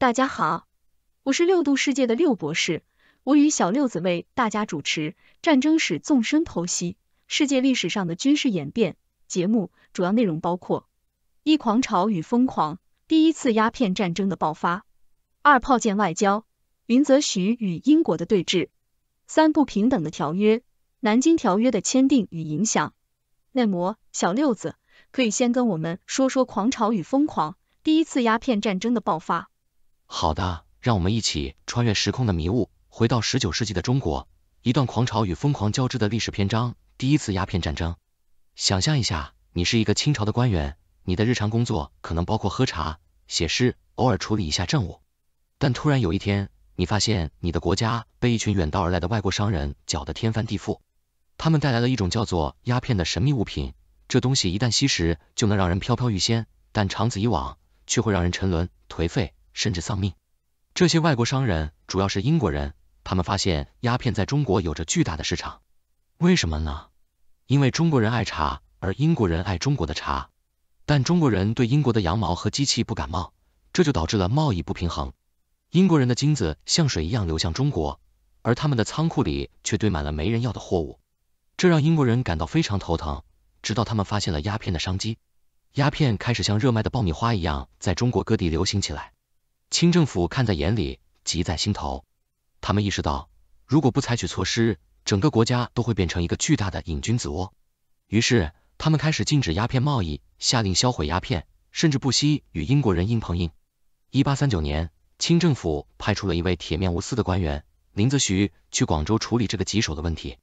大家好，我是六度世界的六博士，我与小六子为大家主持《战争史纵深剖析：世界历史上的军事演变》节目，主要内容包括：一、狂潮与疯狂，第一次鸦片战争的爆发；二、炮舰外交，林则徐与英国的对峙；三、不平等的条约，南京条约的签订与影响。内摩，小六子，可以先跟我们说说狂潮与疯狂，第一次鸦片战争的爆发。好的，让我们一起穿越时空的迷雾，回到十九世纪的中国，一段狂潮与疯狂交织的历史篇章——第一次鸦片战争。想象一下，你是一个清朝的官员，你的日常工作可能包括喝茶、写诗，偶尔处理一下政务。但突然有一天，你发现你的国家被一群远道而来的外国商人搅得天翻地覆，他们带来了一种叫做鸦片的神秘物品，这东西一旦吸食，就能让人飘飘欲仙，但长此以往，却会让人沉沦颓废。甚至丧命。这些外国商人主要是英国人，他们发现鸦片在中国有着巨大的市场。为什么呢？因为中国人爱茶，而英国人爱中国的茶。但中国人对英国的羊毛和机器不感冒，这就导致了贸易不平衡。英国人的金子像水一样流向中国，而他们的仓库里却堆满了没人要的货物，这让英国人感到非常头疼。直到他们发现了鸦片的商机，鸦片开始像热卖的爆米花一样在中国各地流行起来。清政府看在眼里，急在心头。他们意识到，如果不采取措施，整个国家都会变成一个巨大的瘾君子窝。于是，他们开始禁止鸦片贸易，下令销毁鸦片，甚至不惜与英国人硬碰硬。一八三九年，清政府派出了一位铁面无私的官员林则徐去广州处理这个棘手的问题。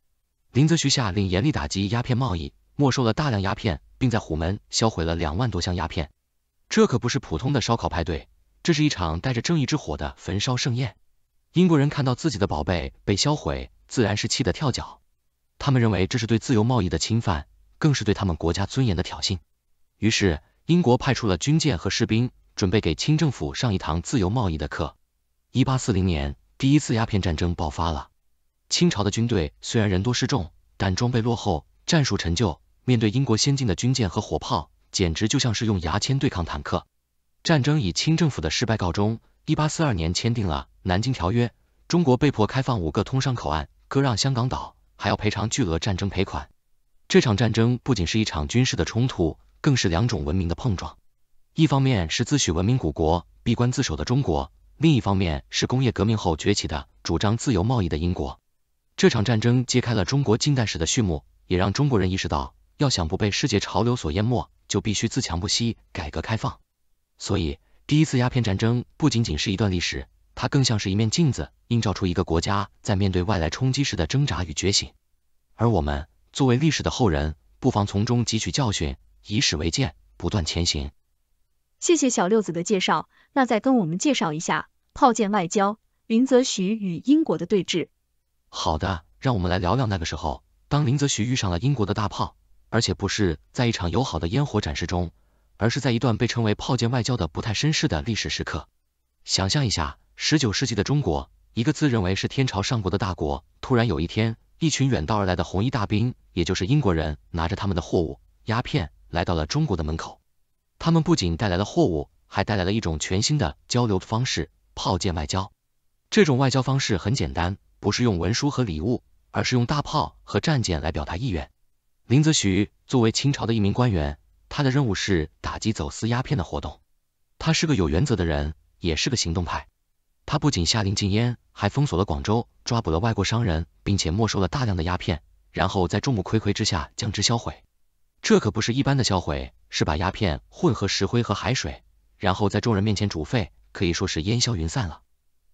林则徐下令严厉打击鸦片贸易，没收了大量鸦片，并在虎门销毁了两万多箱鸦片。这可不是普通的烧烤派对。这是一场带着正义之火的焚烧盛宴。英国人看到自己的宝贝被销毁，自然是气得跳脚。他们认为这是对自由贸易的侵犯，更是对他们国家尊严的挑衅。于是，英国派出了军舰和士兵，准备给清政府上一堂自由贸易的课。一八四零年，第一次鸦片战争爆发了。清朝的军队虽然人多势众，但装备落后，战术陈旧，面对英国先进的军舰和火炮，简直就像是用牙签对抗坦克。战争以清政府的失败告终，一八四二年签订了《南京条约》，中国被迫开放五个通商口岸，割让香港岛，还要赔偿巨额战争赔款。这场战争不仅是一场军事的冲突，更是两种文明的碰撞。一方面是自诩文明古国、闭关自守的中国，另一方面是工业革命后崛起的、主张自由贸易的英国。这场战争揭开了中国近代史的序幕，也让中国人意识到，要想不被世界潮流所淹没，就必须自强不息、改革开放。所以，第一次鸦片战争不仅仅是一段历史，它更像是一面镜子，映照出一个国家在面对外来冲击时的挣扎与觉醒。而我们作为历史的后人，不妨从中汲取教训，以史为鉴，不断前行。谢谢小六子的介绍，那再跟我们介绍一下炮舰外交、林则徐与英国的对峙。好的，让我们来聊聊那个时候，当林则徐遇上了英国的大炮，而且不是在一场友好的烟火展示中。而是在一段被称为“炮舰外交”的不太绅士的历史时刻。想象一下，十九世纪的中国，一个自认为是天朝上国的大国，突然有一天，一群远道而来的红衣大兵，也就是英国人，拿着他们的货物鸦片来到了中国的门口。他们不仅带来了货物，还带来了一种全新的交流方式——炮舰外交。这种外交方式很简单，不是用文书和礼物，而是用大炮和战舰来表达意愿。林则徐作为清朝的一名官员。他的任务是打击走私鸦片的活动。他是个有原则的人，也是个行动派。他不仅下令禁烟，还封锁了广州，抓捕了外国商人，并且没收了大量的鸦片，然后在众目睽睽之下将之销毁。这可不是一般的销毁，是把鸦片混合石灰和海水，然后在众人面前煮沸，可以说是烟消云散了。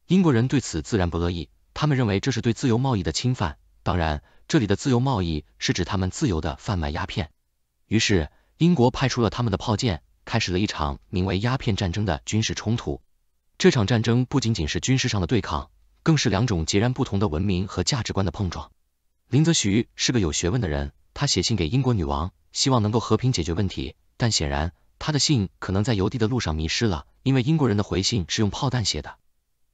英国人对此自然不乐意，他们认为这是对自由贸易的侵犯。当然，这里的自由贸易是指他们自由的贩卖鸦片。于是。英国派出了他们的炮舰，开始了一场名为鸦片战争的军事冲突。这场战争不仅仅是军事上的对抗，更是两种截然不同的文明和价值观的碰撞。林则徐是个有学问的人，他写信给英国女王，希望能够和平解决问题。但显然，他的信可能在邮递的路上迷失了，因为英国人的回信是用炮弹写的。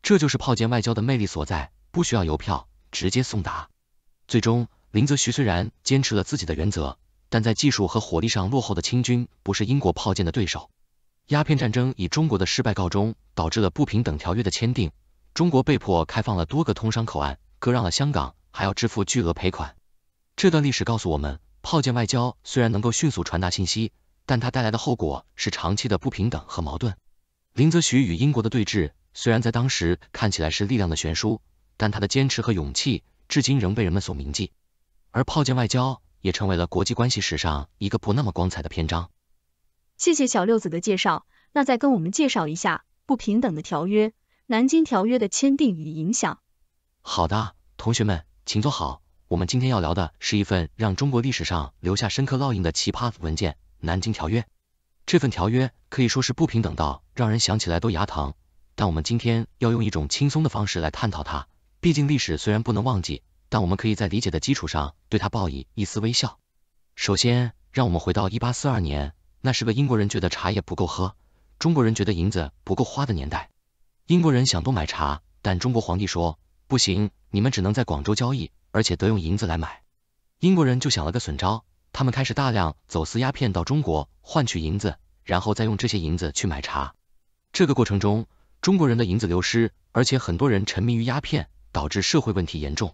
这就是炮舰外交的魅力所在，不需要邮票，直接送达。最终，林则徐虽然坚持了自己的原则。但在技术和火力上落后的清军不是英国炮舰的对手，鸦片战争以中国的失败告终，导致了不平等条约的签订，中国被迫开放了多个通商口岸，割让了香港，还要支付巨额赔款。这段历史告诉我们，炮舰外交虽然能够迅速传达信息，但它带来的后果是长期的不平等和矛盾。林则徐与英国的对峙，虽然在当时看起来是力量的悬殊，但他的坚持和勇气至今仍被人们所铭记。而炮舰外交。也成为了国际关系史上一个不那么光彩的篇章。谢谢小六子的介绍，那再跟我们介绍一下不平等的条约——南京条约的签订与影响。好的，同学们，请坐好。我们今天要聊的是一份让中国历史上留下深刻烙印的奇葩文件——南京条约。这份条约可以说是不平等到让人想起来都牙疼，但我们今天要用一种轻松的方式来探讨它。毕竟历史虽然不能忘记。但我们可以在理解的基础上对他报以一丝微笑。首先，让我们回到一八四二年，那是个英国人觉得茶叶不够喝，中国人觉得银子不够花的年代。英国人想多买茶，但中国皇帝说不行，你们只能在广州交易，而且得用银子来买。英国人就想了个损招，他们开始大量走私鸦片到中国换取银子，然后再用这些银子去买茶。这个过程中，中国人的银子流失，而且很多人沉迷于鸦片，导致社会问题严重。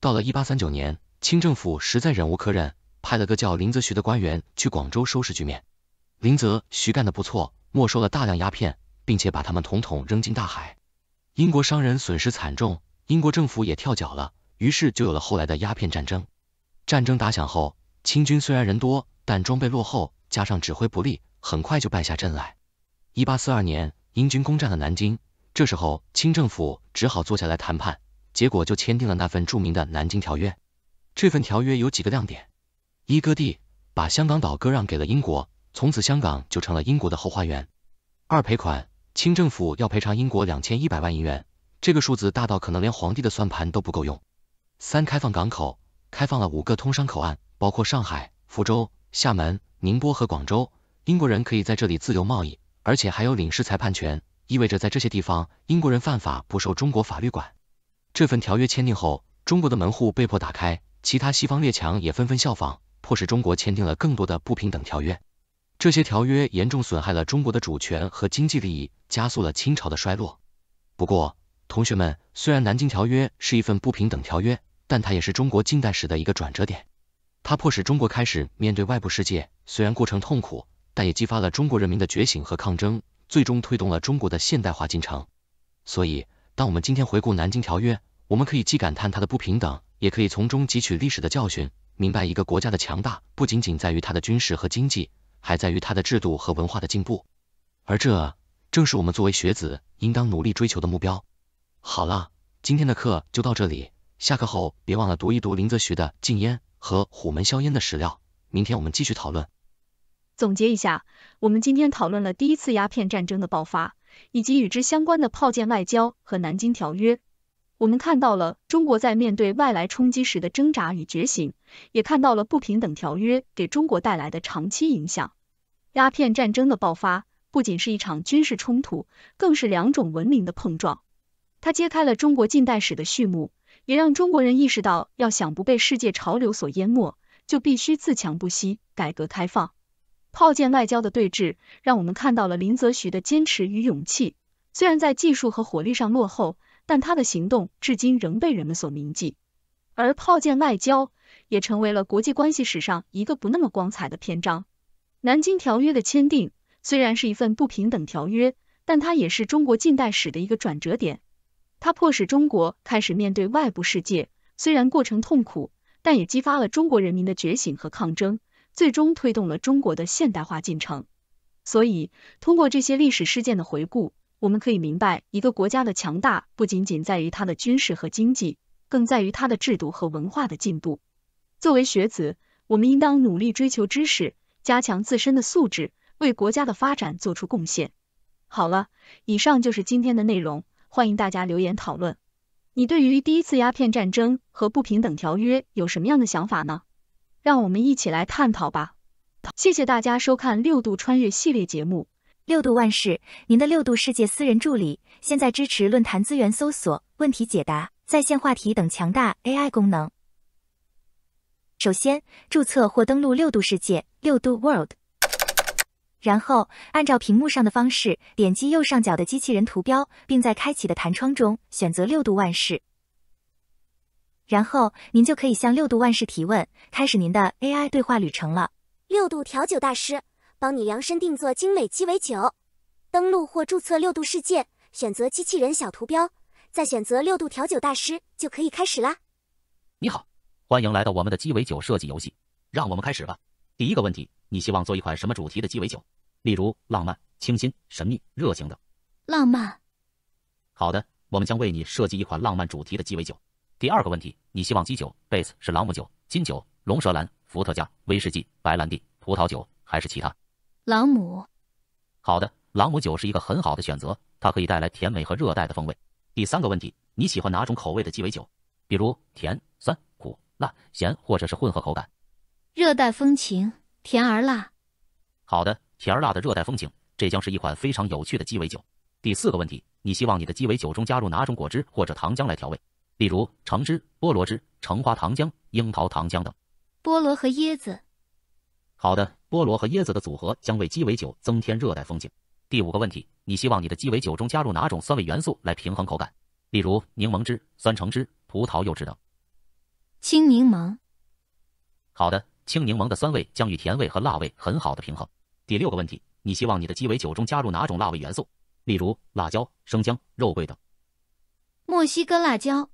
到了一八三九年，清政府实在忍无可忍，派了个叫林则徐的官员去广州收拾局面。林则徐干得不错，没收了大量鸦片，并且把他们统统扔进大海。英国商人损失惨重，英国政府也跳脚了，于是就有了后来的鸦片战争。战争打响后，清军虽然人多，但装备落后，加上指挥不力，很快就败下阵来。一八四二年，英军攻占了南京，这时候清政府只好坐下来谈判。结果就签订了那份著名的《南京条约》。这份条约有几个亮点：一、割地，把香港岛割让给了英国，从此香港就成了英国的后花园；二、赔款，清政府要赔偿英国两千一百万银元，这个数字大到可能连皇帝的算盘都不够用；三、开放港口，开放了五个通商口岸，包括上海、福州、厦门、宁波和广州，英国人可以在这里自由贸易，而且还有领事裁判权，意味着在这些地方，英国人犯法不受中国法律管。这份条约签订后，中国的门户被迫打开，其他西方列强也纷纷效仿，迫使中国签订了更多的不平等条约。这些条约严重损害了中国的主权和经济利益，加速了清朝的衰落。不过，同学们，虽然南京条约是一份不平等条约，但它也是中国近代史的一个转折点。它迫使中国开始面对外部世界，虽然过程痛苦，但也激发了中国人民的觉醒和抗争，最终推动了中国的现代化进程。所以，当我们今天回顾南京条约，我们可以既感叹它的不平等，也可以从中汲取历史的教训，明白一个国家的强大不仅仅在于它的军事和经济，还在于它的制度和文化的进步，而这正是我们作为学子应当努力追求的目标。好了，今天的课就到这里，下课后别忘了读一读林则徐的禁烟和虎门销烟的史料，明天我们继续讨论。总结一下，我们今天讨论了第一次鸦片战争的爆发。以及与之相关的炮舰外交和南京条约，我们看到了中国在面对外来冲击时的挣扎与觉醒，也看到了不平等条约给中国带来的长期影响。鸦片战争的爆发，不仅是一场军事冲突，更是两种文明的碰撞。它揭开了中国近代史的序幕，也让中国人意识到，要想不被世界潮流所淹没，就必须自强不息，改革开放。炮舰外交的对峙，让我们看到了林则徐的坚持与勇气。虽然在技术和火力上落后，但他的行动至今仍被人们所铭记。而炮舰外交也成为了国际关系史上一个不那么光彩的篇章。南京条约的签订虽然是一份不平等条约，但它也是中国近代史的一个转折点。它迫使中国开始面对外部世界，虽然过程痛苦，但也激发了中国人民的觉醒和抗争。最终推动了中国的现代化进程。所以，通过这些历史事件的回顾，我们可以明白，一个国家的强大不仅仅在于它的军事和经济，更在于它的制度和文化的进步。作为学子，我们应当努力追求知识，加强自身的素质，为国家的发展做出贡献。好了，以上就是今天的内容，欢迎大家留言讨论。你对于第一次鸦片战争和不平等条约有什么样的想法呢？让我们一起来探讨吧。谢谢大家收看《六度穿越》系列节目，《六度万事》您的《六度世界》私人助理。现在支持论坛资源搜索、问题解答、在线话题等强大 AI 功能。首先，注册或登录《六度世界》（六度 World），然后按照屏幕上的方式，点击右上角的机器人图标，并在开启的弹窗中选择《六度万事》。然后您就可以向六度万事提问，开始您的 AI 对话旅程了。六度调酒大师帮你量身定做精美鸡尾酒。登录或注册六度世界，选择机器人小图标，再选择六度调酒大师，就可以开始啦。你好，欢迎来到我们的鸡尾酒设计游戏，让我们开始吧。第一个问题，你希望做一款什么主题的鸡尾酒？例如浪漫、清新、神秘、热情等。浪漫。好的，我们将为你设计一款浪漫主题的鸡尾酒。第二个问题，你希望基酒 base 是朗姆酒、金酒、龙舌兰、伏特加、威士忌、白兰地、葡萄酒还是其他？朗姆。好的，朗姆酒是一个很好的选择，它可以带来甜美和热带的风味。第三个问题，你喜欢哪种口味的鸡尾酒？比如甜、酸、苦、辣、咸或者是混合口感？热带风情，甜而辣。好的，甜而辣的热带风情，这将是一款非常有趣的鸡尾酒。第四个问题，你希望你的鸡尾酒中加入哪种果汁或者糖浆来调味？例如橙汁、菠萝汁、橙花糖浆、樱桃糖浆等。菠萝和椰子。好的，菠萝和椰子的组合将为鸡尾酒增添热带风情。第五个问题，你希望你的鸡尾酒中加入哪种酸味元素来平衡口感？例如柠檬汁、酸橙汁、葡萄柚汁等。青柠檬。好的，青柠檬的酸味将与甜味和辣味很好的平衡。第六个问题，你希望你的鸡尾酒中加入哪种辣味元素？例如辣椒、生姜、肉桂等。墨西哥辣椒。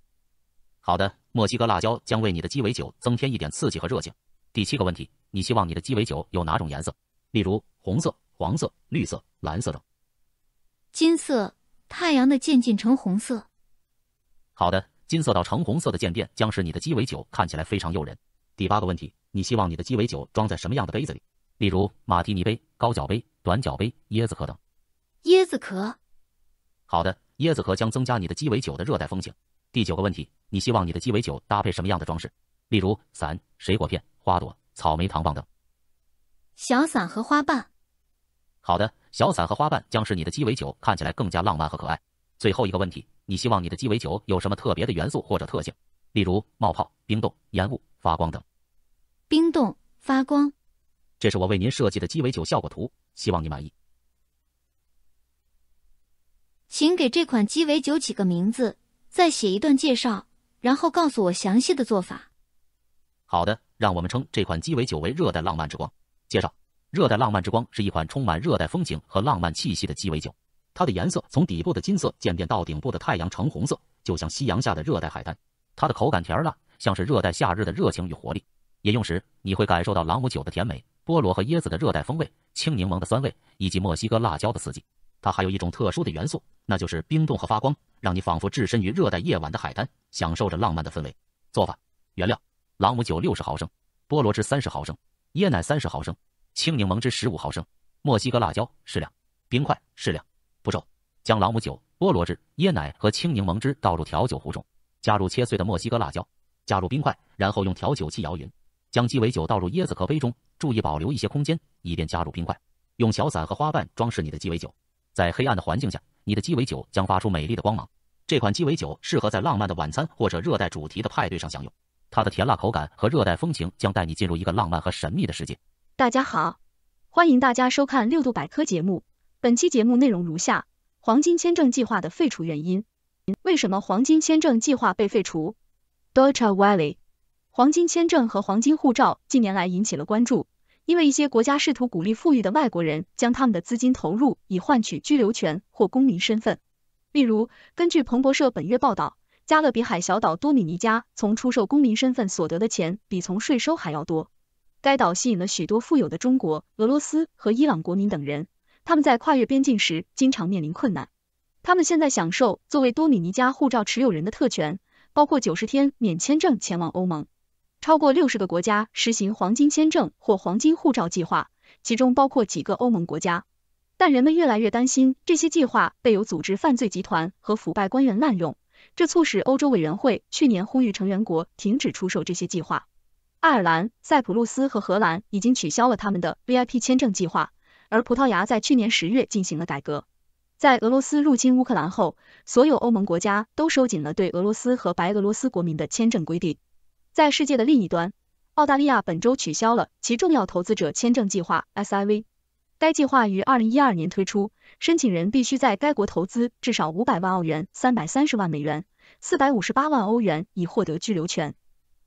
好的，墨西哥辣椒将为你的鸡尾酒增添一点刺激和热情。第七个问题，你希望你的鸡尾酒有哪种颜色？例如红色、黄色、绿色、蓝色等。金色，太阳的渐进成红色。好的，金色到橙红色的渐变将使你的鸡尾酒看起来非常诱人。第八个问题，你希望你的鸡尾酒装在什么样的杯子里？例如马提尼杯、高脚杯、短脚杯、椰子壳等。椰子壳。好的，椰子壳将增加你的鸡尾酒的热带风情。第九个问题，你希望你的鸡尾酒搭配什么样的装饰？例如伞、水果片、花朵、草莓糖棒等。小伞和花瓣。好的，小伞和花瓣将使你的鸡尾酒看起来更加浪漫和可爱。最后一个问题，你希望你的鸡尾酒有什么特别的元素或者特性？例如冒泡、冰冻、烟雾、发光等。冰冻、发光。这是我为您设计的鸡尾酒效果图，希望你满意。请给这款鸡尾酒起个名字。再写一段介绍，然后告诉我详细的做法。好的，让我们称这款鸡尾酒为“热带浪漫之光”。介绍：热带浪漫之光是一款充满热带风情和浪漫气息的鸡尾酒，它的颜色从底部的金色渐变到顶部的太阳橙红色，就像夕阳下的热带海滩。它的口感甜辣，像是热带夏日的热情与活力。饮用时，你会感受到朗姆酒的甜美、菠萝和椰子的热带风味、青柠檬的酸味以及墨西哥辣椒的刺激。它还有一种特殊的元素，那就是冰冻和发光，让你仿佛置身于热带夜晚的海滩，享受着浪漫的氛围。做法：原料：朗姆酒六十毫升，菠萝汁三十毫升，椰奶三十毫升，青柠檬汁十五毫升，墨西哥辣椒适量，冰块适量。步骤：将朗姆酒、菠萝汁、椰奶和青柠檬汁倒入调酒壶中，加入切碎的墨西哥辣椒，加入冰块，然后用调酒器摇匀。将鸡尾酒倒入椰子壳杯中，注意保留一些空间，以便加入冰块。用小伞和花瓣装饰你的鸡尾酒。在黑暗的环境下，你的鸡尾酒将发出美丽的光芒。这款鸡尾酒适合在浪漫的晚餐或者热带主题的派对上享用。它的甜辣口感和热带风情将带你进入一个浪漫和神秘的世界。大家好，欢迎大家收看六度百科节目。本期节目内容如下：黄金签证计划的废除原因，为什么黄金签证计划被废除 d o t c h a Valley，黄金签证和黄金护照近年来引起了关注。因为一些国家试图鼓励富裕的外国人将他们的资金投入，以换取居留权或公民身份。例如，根据彭博社本月报道，加勒比海小岛多米尼加从出售公民身份所得的钱比从税收还要多。该岛吸引了许多富有的中国、俄罗斯和伊朗国民等人，他们在跨越边境时经常面临困难。他们现在享受作为多米尼加护照持有人的特权，包括九十天免签证前往欧盟。超过六十个国家实行黄金签证或黄金护照计划，其中包括几个欧盟国家。但人们越来越担心这些计划被有组织犯罪集团和腐败官员滥用，这促使欧洲委员会去年呼吁成员国停止出售这些计划。爱尔兰、塞浦路斯和荷兰已经取消了他们的 VIP 签证计划，而葡萄牙在去年十月进行了改革。在俄罗斯入侵乌克兰后，所有欧盟国家都收紧了对俄罗斯和白俄罗斯国民的签证规定。在世界的另一端，澳大利亚本周取消了其重要投资者签证计划 （SIV）。该计划于二零一二年推出，申请人必须在该国投资至少五百万澳元、三百三十万美元、四百五十八万欧元以获得居留权。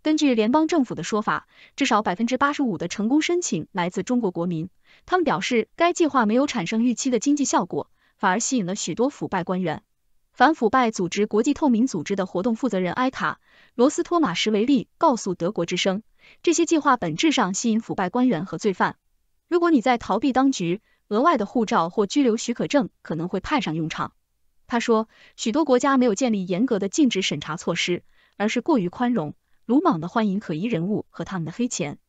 根据联邦政府的说法，至少百分之八十五的成功申请来自中国国民。他们表示，该计划没有产生预期的经济效果，反而吸引了许多腐败官员。反腐败组织国际透明组织的活动负责人埃卡。罗斯托马什维利告诉德国之声，这些计划本质上吸引腐败官员和罪犯。如果你在逃避当局，额外的护照或拘留许可证可能会派上用场。他说，许多国家没有建立严格的禁止审查措施，而是过于宽容、鲁莽的欢迎可疑人物和他们的黑钱。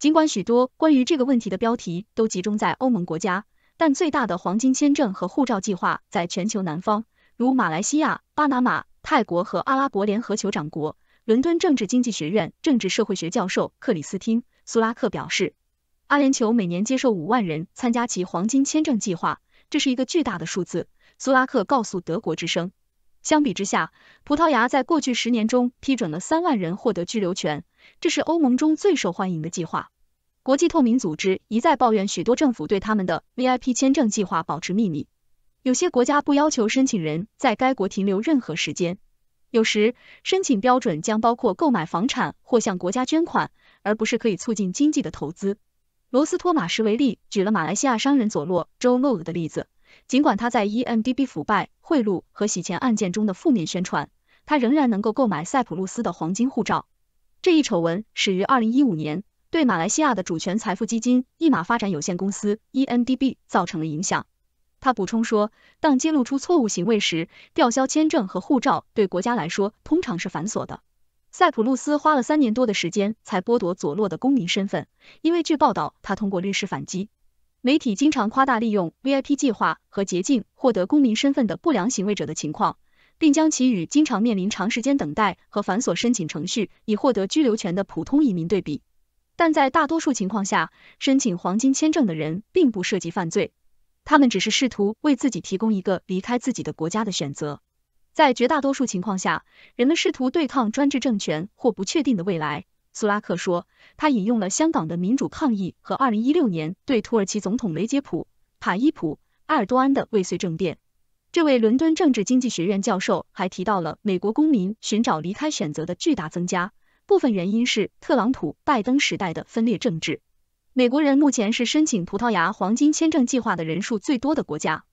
尽管许多关于这个问题的标题都集中在欧盟国家，但最大的黄金签证和护照计划在全球南方，如马来西亚、巴拿马、泰国和阿拉伯联合酋长国。伦敦政治经济学院政治社会学教授克里斯汀·苏拉克表示，阿联酋每年接受五万人参加其黄金签证计划，这是一个巨大的数字。苏拉克告诉德国之声，相比之下，葡萄牙在过去十年中批准了三万人获得居留权，这是欧盟中最受欢迎的计划。国际透明组织一再抱怨，许多政府对他们的 VIP 签证计划保持秘密，有些国家不要求申请人在该国停留任何时间。有时，申请标准将包括购买房产或向国家捐款，而不是可以促进经济的投资。罗斯托马什维利举了马来西亚商人佐洛周洛的例子，尽管他在 EMDB 腐败、贿赂和洗钱案件中的负面宣传，他仍然能够购买塞浦路斯的黄金护照。这一丑闻始于2015年，对马来西亚的主权财富基金一马发展有限公司 EMDB 造成了影响。他补充说，当揭露出错误行为时，吊销签证和护照对国家来说通常是繁琐的。塞浦路斯花了三年多的时间才剥夺佐洛的公民身份，因为据报道他通过律师反击。媒体经常夸大利用 VIP 计划和捷径获得公民身份的不良行为者的情况，并将其与经常面临长时间等待和繁琐申请程序以获得居留权的普通移民对比。但在大多数情况下，申请黄金签证的人并不涉及犯罪。他们只是试图为自己提供一个离开自己的国家的选择。在绝大多数情况下，人们试图对抗专制政权或不确定的未来。苏拉克说，他引用了香港的民主抗议和二零一六年对土耳其总统雷杰普·塔伊普·埃尔多安的未遂政变。这位伦敦政治经济学院教授还提到了美国公民寻找离开选择的巨大增加，部分原因是特朗普、拜登时代的分裂政治。美国人目前是申请葡萄牙黄金签证计划的人数最多的国家。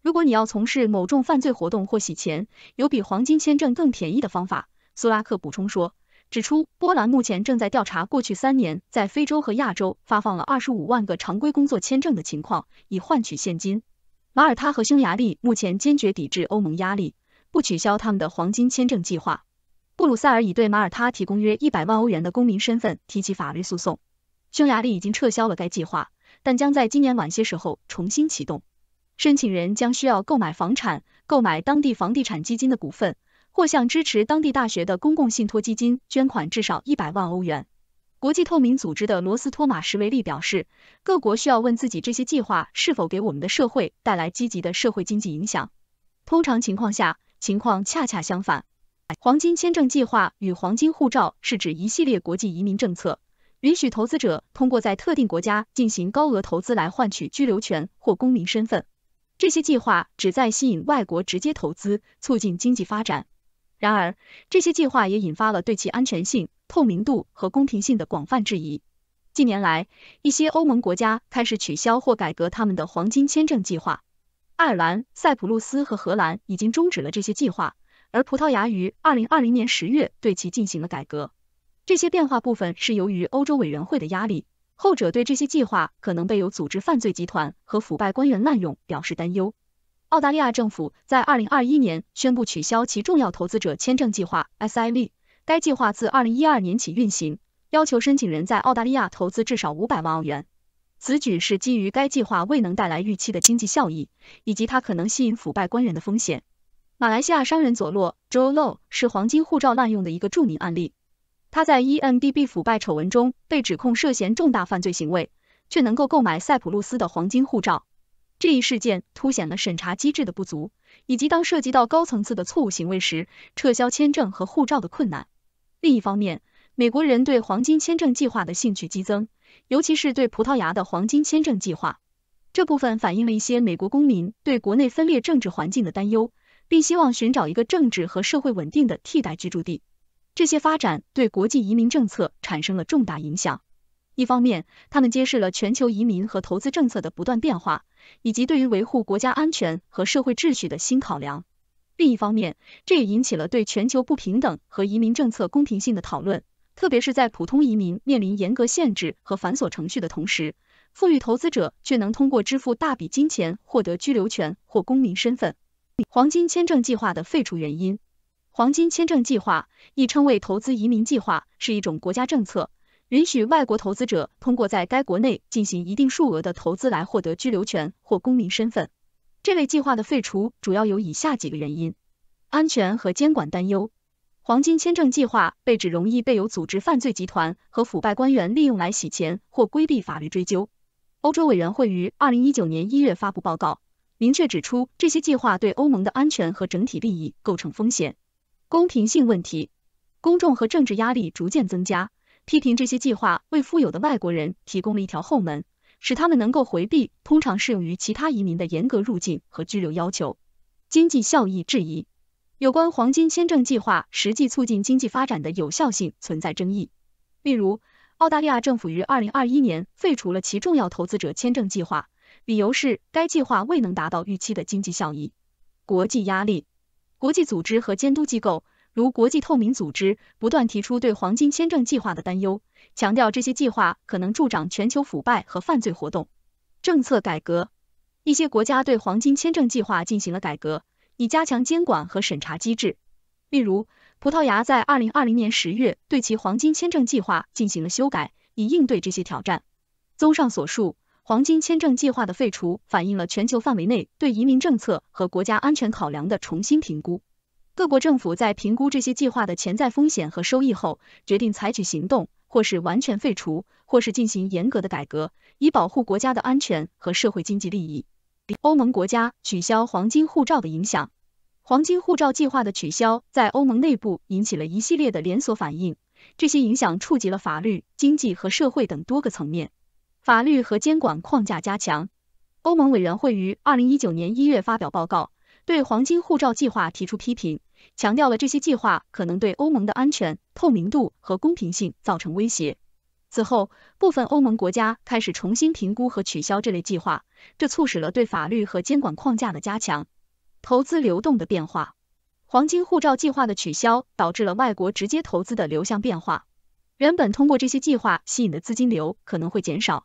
如果你要从事某种犯罪活动或洗钱，有比黄金签证更便宜的方法，苏拉克补充说，指出波兰目前正在调查过去三年在非洲和亚洲发放了25万个常规工作签证的情况，以换取现金。马耳他和匈牙利目前坚决抵制欧盟压力，不取消他们的黄金签证计划。布鲁塞尔已对马耳他提供约一百万欧元的公民身份提起法律诉讼。匈牙利已经撤销了该计划，但将在今年晚些时候重新启动。申请人将需要购买房产、购买当地房地产基金的股份，或向支持当地大学的公共信托基金捐款至少一百万欧元。国际透明组织的罗斯托马什维利表示，各国需要问自己这些计划是否给我们的社会带来积极的社会经济影响。通常情况下，情况恰恰相反。黄金签证计划与黄金护照是指一系列国际移民政策。允许投资者通过在特定国家进行高额投资来换取居留权或公民身份。这些计划旨在吸引外国直接投资，促进经济发展。然而，这些计划也引发了对其安全性、透明度和公平性的广泛质疑。近年来，一些欧盟国家开始取消或改革他们的黄金签证计划。爱尔兰、塞浦路斯和荷兰已经终止了这些计划，而葡萄牙于2020年10月对其进行了改革。这些变化部分是由于欧洲委员会的压力，后者对这些计划可能被有组织犯罪集团和腐败官员滥用表示担忧。澳大利亚政府在2021年宣布取消其重要投资者签证计划 （SIV），该计划自2012年起运行，要求申请人在澳大利亚投资至少五百万澳元。此举是基于该计划未能带来预期的经济效益，以及它可能吸引腐败官员的风险。马来西亚商人佐洛 （Jo Lo） w 是黄金护照滥用的一个著名案例。他在 EMBB 腐败丑闻中被指控涉嫌重大犯罪行为，却能够购买塞浦路斯的黄金护照。这一事件凸显了审查机制的不足，以及当涉及到高层次的错误行为时，撤销签证和护照的困难。另一方面，美国人对黄金签证计划的兴趣激增，尤其是对葡萄牙的黄金签证计划。这部分反映了一些美国公民对国内分裂政治环境的担忧，并希望寻找一个政治和社会稳定的替代居住地。这些发展对国际移民政策产生了重大影响。一方面，他们揭示了全球移民和投资政策的不断变化，以及对于维护国家安全和社会秩序的新考量；另一方面，这也引起了对全球不平等和移民政策公平性的讨论，特别是在普通移民面临严格限制和繁琐程序的同时，富裕投资者却能通过支付大笔金钱获得居留权或公民身份。黄金签证计划的废除原因。黄金签证计划，亦称为投资移民计划，是一种国家政策，允许外国投资者通过在该国内进行一定数额的投资来获得居留权或公民身份。这类计划的废除主要有以下几个原因：安全和监管担忧。黄金签证计划被指容易被有组织犯罪集团和腐败官员利用来洗钱或规避法律追究。欧洲委员会于二零一九年一月发布报告，明确指出这些计划对欧盟的安全和整体利益构成风险。公平性问题、公众和政治压力逐渐增加，批评这些计划为富有的外国人提供了一条后门，使他们能够回避通常适用于其他移民的严格入境和居留要求。经济效益质疑，有关黄金签证计划实际促进经济发展的有效性存在争议。例如，澳大利亚政府于二零二一年废除了其重要投资者签证计划，理由是该计划未能达到预期的经济效益。国际压力。国际组织和监督机构，如国际透明组织，不断提出对黄金签证计划的担忧，强调这些计划可能助长全球腐败和犯罪活动。政策改革，一些国家对黄金签证计划进行了改革，以加强监管和审查机制。例如，葡萄牙在二零二零年十月对其黄金签证计划进行了修改，以应对这些挑战。综上所述。黄金签证计划的废除反映了全球范围内对移民政策和国家安全考量的重新评估。各国政府在评估这些计划的潜在风险和收益后，决定采取行动，或是完全废除，或是进行严格的改革，以保护国家的安全和社会经济利益。欧盟国家取消黄金护照的影响，黄金护照计划的取消在欧盟内部引起了一系列的连锁反应，这些影响触及了法律、经济和社会等多个层面。法律和监管框架加强。欧盟委员会于二零一九年一月发表报告，对黄金护照计划提出批评，强调了这些计划可能对欧盟的安全、透明度和公平性造成威胁。此后，部分欧盟国家开始重新评估和取消这类计划，这促使了对法律和监管框架的加强。投资流动的变化，黄金护照计划的取消导致了外国直接投资的流向变化。原本通过这些计划吸引的资金流可能会减少。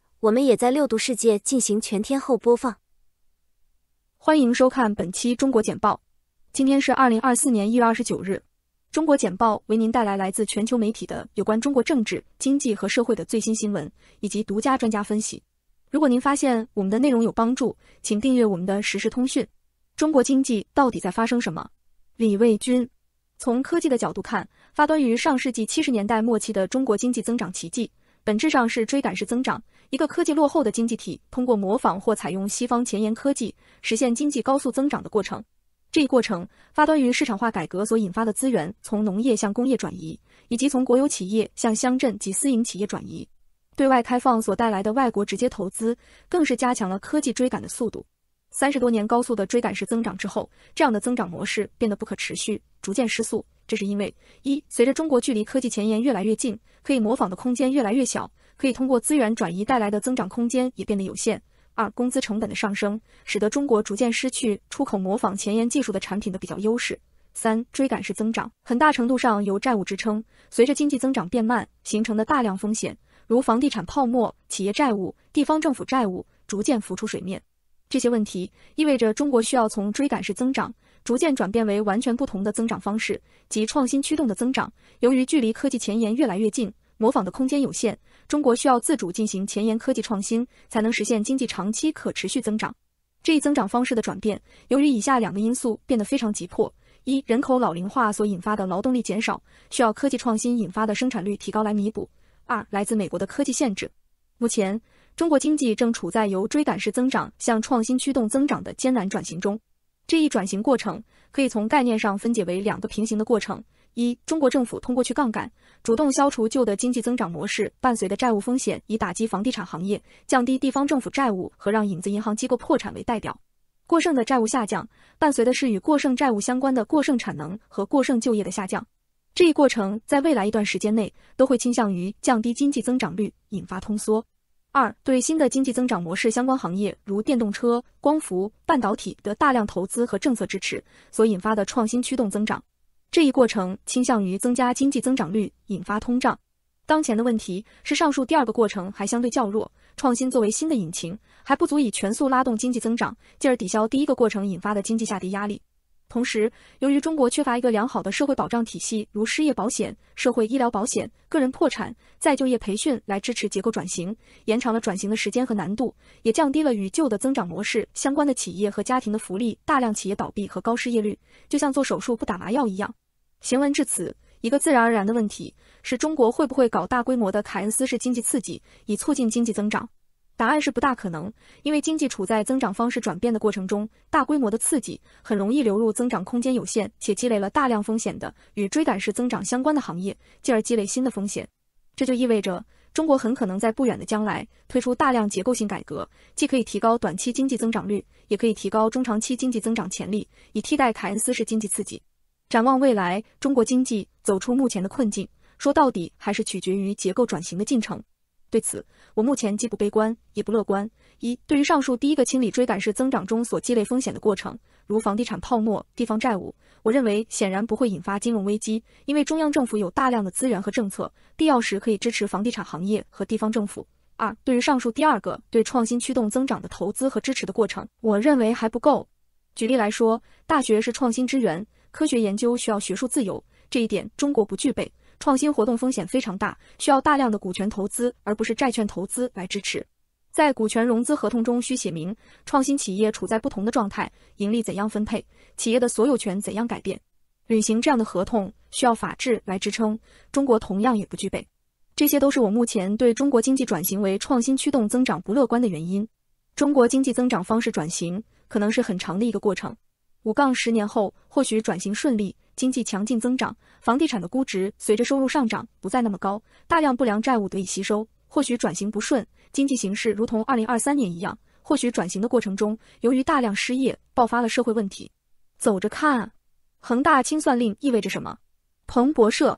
我们也在六度世界进行全天候播放。欢迎收看本期中国简报。今天是二零二四年一月二十九日。中国简报为您带来来自全球媒体的有关中国政治、经济和社会的最新新闻以及独家专家分析。如果您发现我们的内容有帮助，请订阅我们的实时通讯。中国经济到底在发生什么？李卫军从科技的角度看，发端于上世纪七十年代末期的中国经济增长奇迹。本质上是追赶式增长，一个科技落后的经济体通过模仿或采用西方前沿科技，实现经济高速增长的过程。这一过程发端于市场化改革所引发的资源从农业向工业转移，以及从国有企业向乡镇及私营企业转移。对外开放所带来的外国直接投资，更是加强了科技追赶的速度。三十多年高速的追赶式增长之后，这样的增长模式变得不可持续，逐渐失速。这是因为一，随着中国距离科技前沿越来越近。可以模仿的空间越来越小，可以通过资源转移带来的增长空间也变得有限。二、工资成本的上升，使得中国逐渐失去出口模仿前沿技术的产品的比较优势。三、追赶式增长很大程度上由债务支撑，随着经济增长变慢形成的大量风险，如房地产泡沫、企业债务、地方政府债务逐渐浮出水面。这些问题意味着中国需要从追赶式增长。逐渐转变为完全不同的增长方式即创新驱动的增长。由于距离科技前沿越来越近，模仿的空间有限，中国需要自主进行前沿科技创新，才能实现经济长期可持续增长。这一增长方式的转变，由于以下两个因素变得非常急迫：一、人口老龄化所引发的劳动力减少，需要科技创新引发的生产率提高来弥补；二、来自美国的科技限制。目前，中国经济正处在由追赶式增长向创新驱动增长的艰难转型中。这一转型过程可以从概念上分解为两个平行的过程：一，中国政府通过去杠杆，主动消除旧的经济增长模式伴随的债务风险，以打击房地产行业、降低地方政府债务和让影子银行机构破产为代表；过剩的债务下降，伴随的是与过剩债务相关的过剩产能和过剩就业的下降。这一过程在未来一段时间内都会倾向于降低经济增长率，引发通缩。二对新的经济增长模式相关行业，如电动车、光伏、半导体的大量投资和政策支持，所引发的创新驱动增长，这一过程倾向于增加经济增长率，引发通胀。当前的问题是，上述第二个过程还相对较弱，创新作为新的引擎，还不足以全速拉动经济增长，进而抵消第一个过程引发的经济下跌压力。同时，由于中国缺乏一个良好的社会保障体系，如失业保险、社会医疗保险、个人破产、再就业培训来支持结构转型，延长了转型的时间和难度，也降低了与旧的增长模式相关的企业和家庭的福利。大量企业倒闭和高失业率，就像做手术不打麻药一样。行文至此，一个自然而然的问题是：中国会不会搞大规模的凯恩斯式经济刺激，以促进经济增长？答案是不大可能，因为经济处在增长方式转变的过程中，大规模的刺激很容易流入增长空间有限且积累了大量风险的与追赶式增长相关的行业，进而积累新的风险。这就意味着，中国很可能在不远的将来推出大量结构性改革，既可以提高短期经济增长率，也可以提高中长期经济增长潜力，以替代凯恩斯式经济刺激。展望未来，中国经济走出目前的困境，说到底还是取决于结构转型的进程。对此，我目前既不悲观也不乐观。一，对于上述第一个清理追赶式增长中所积累风险的过程，如房地产泡沫、地方债务，我认为显然不会引发金融危机，因为中央政府有大量的资源和政策，必要时可以支持房地产行业和地方政府。二，对于上述第二个对创新驱动增长的投资和支持的过程，我认为还不够。举例来说，大学是创新之源，科学研究需要学术自由，这一点中国不具备。创新活动风险非常大，需要大量的股权投资，而不是债券投资来支持。在股权融资合同中，需写明创新企业处在不同的状态，盈利怎样分配，企业的所有权怎样改变。履行这样的合同需要法治来支撑，中国同样也不具备。这些都是我目前对中国经济转型为创新驱动增长不乐观的原因。中国经济增长方式转型可能是很长的一个过程，五杠十年后或许转型顺利。经济强劲增长，房地产的估值随着收入上涨不再那么高，大量不良债务得以吸收。或许转型不顺，经济形势如同2023年一样。或许转型的过程中，由于大量失业，爆发了社会问题。走着看，恒大清算令意味着什么？彭博社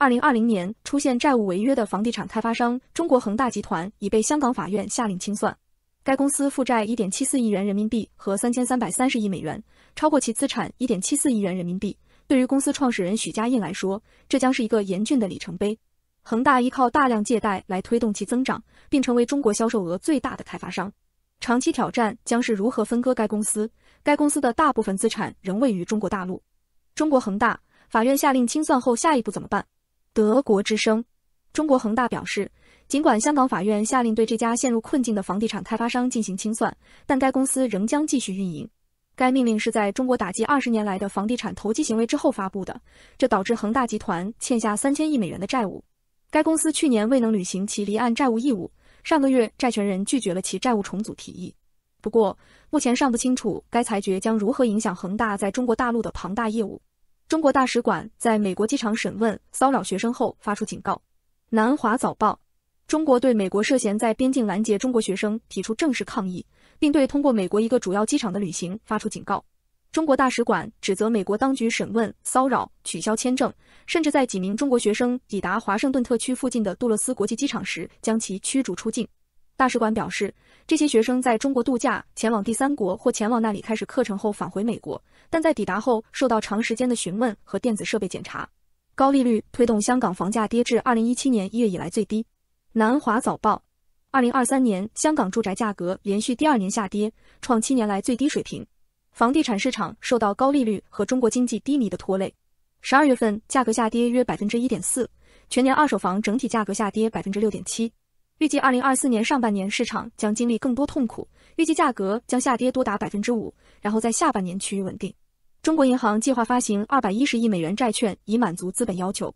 ，2020年出现债务违约的房地产开发商中国恒大集团已被香港法院下令清算。该公司负债1.74亿元人民币和3330亿美元，超过其资产1.74亿元人民币。对于公司创始人许家印来说，这将是一个严峻的里程碑。恒大依靠大量借贷来推动其增长，并成为中国销售额最大的开发商。长期挑战将是如何分割该公司。该公司的大部分资产仍位于中国大陆。中国恒大法院下令清算后，下一步怎么办？德国之声。中国恒大表示，尽管香港法院下令对这家陷入困境的房地产开发商进行清算，但该公司仍将继续运营。该命令是在中国打击二十年来的房地产投机行为之后发布的，这导致恒大集团欠下三千亿美元的债务。该公司去年未能履行其离岸债务义务，上个月债权人拒绝了其债务重组提议。不过，目前尚不清楚该裁决将如何影响恒大在中国大陆的庞大业务。中国大使馆在美国机场审问骚扰学生后发出警告。南华早报：中国对美国涉嫌在边境拦截中国学生提出正式抗议。并对通过美国一个主要机场的旅行发出警告。中国大使馆指责美国当局审问、骚扰、取消签证，甚至在几名中国学生抵达华盛顿特区附近的杜勒斯国际机场时将其驱逐出境。大使馆表示，这些学生在中国度假，前往第三国或前往那里开始课程后返回美国，但在抵达后受到长时间的询问和电子设备检查。高利率推动香港房价跌至二零一七年一月以来最低。南华早报。二零二三年，香港住宅价格连续第二年下跌，创七年来最低水平。房地产市场受到高利率和中国经济低迷的拖累。十二月份价格下跌约百分之一点四，全年二手房整体价格下跌百分之六点七。预计二零二四年上半年市场将经历更多痛苦，预计价格将下跌多达百分之五，然后在下半年趋于稳定。中国银行计划发行二百一十亿美元债券以满足资本要求。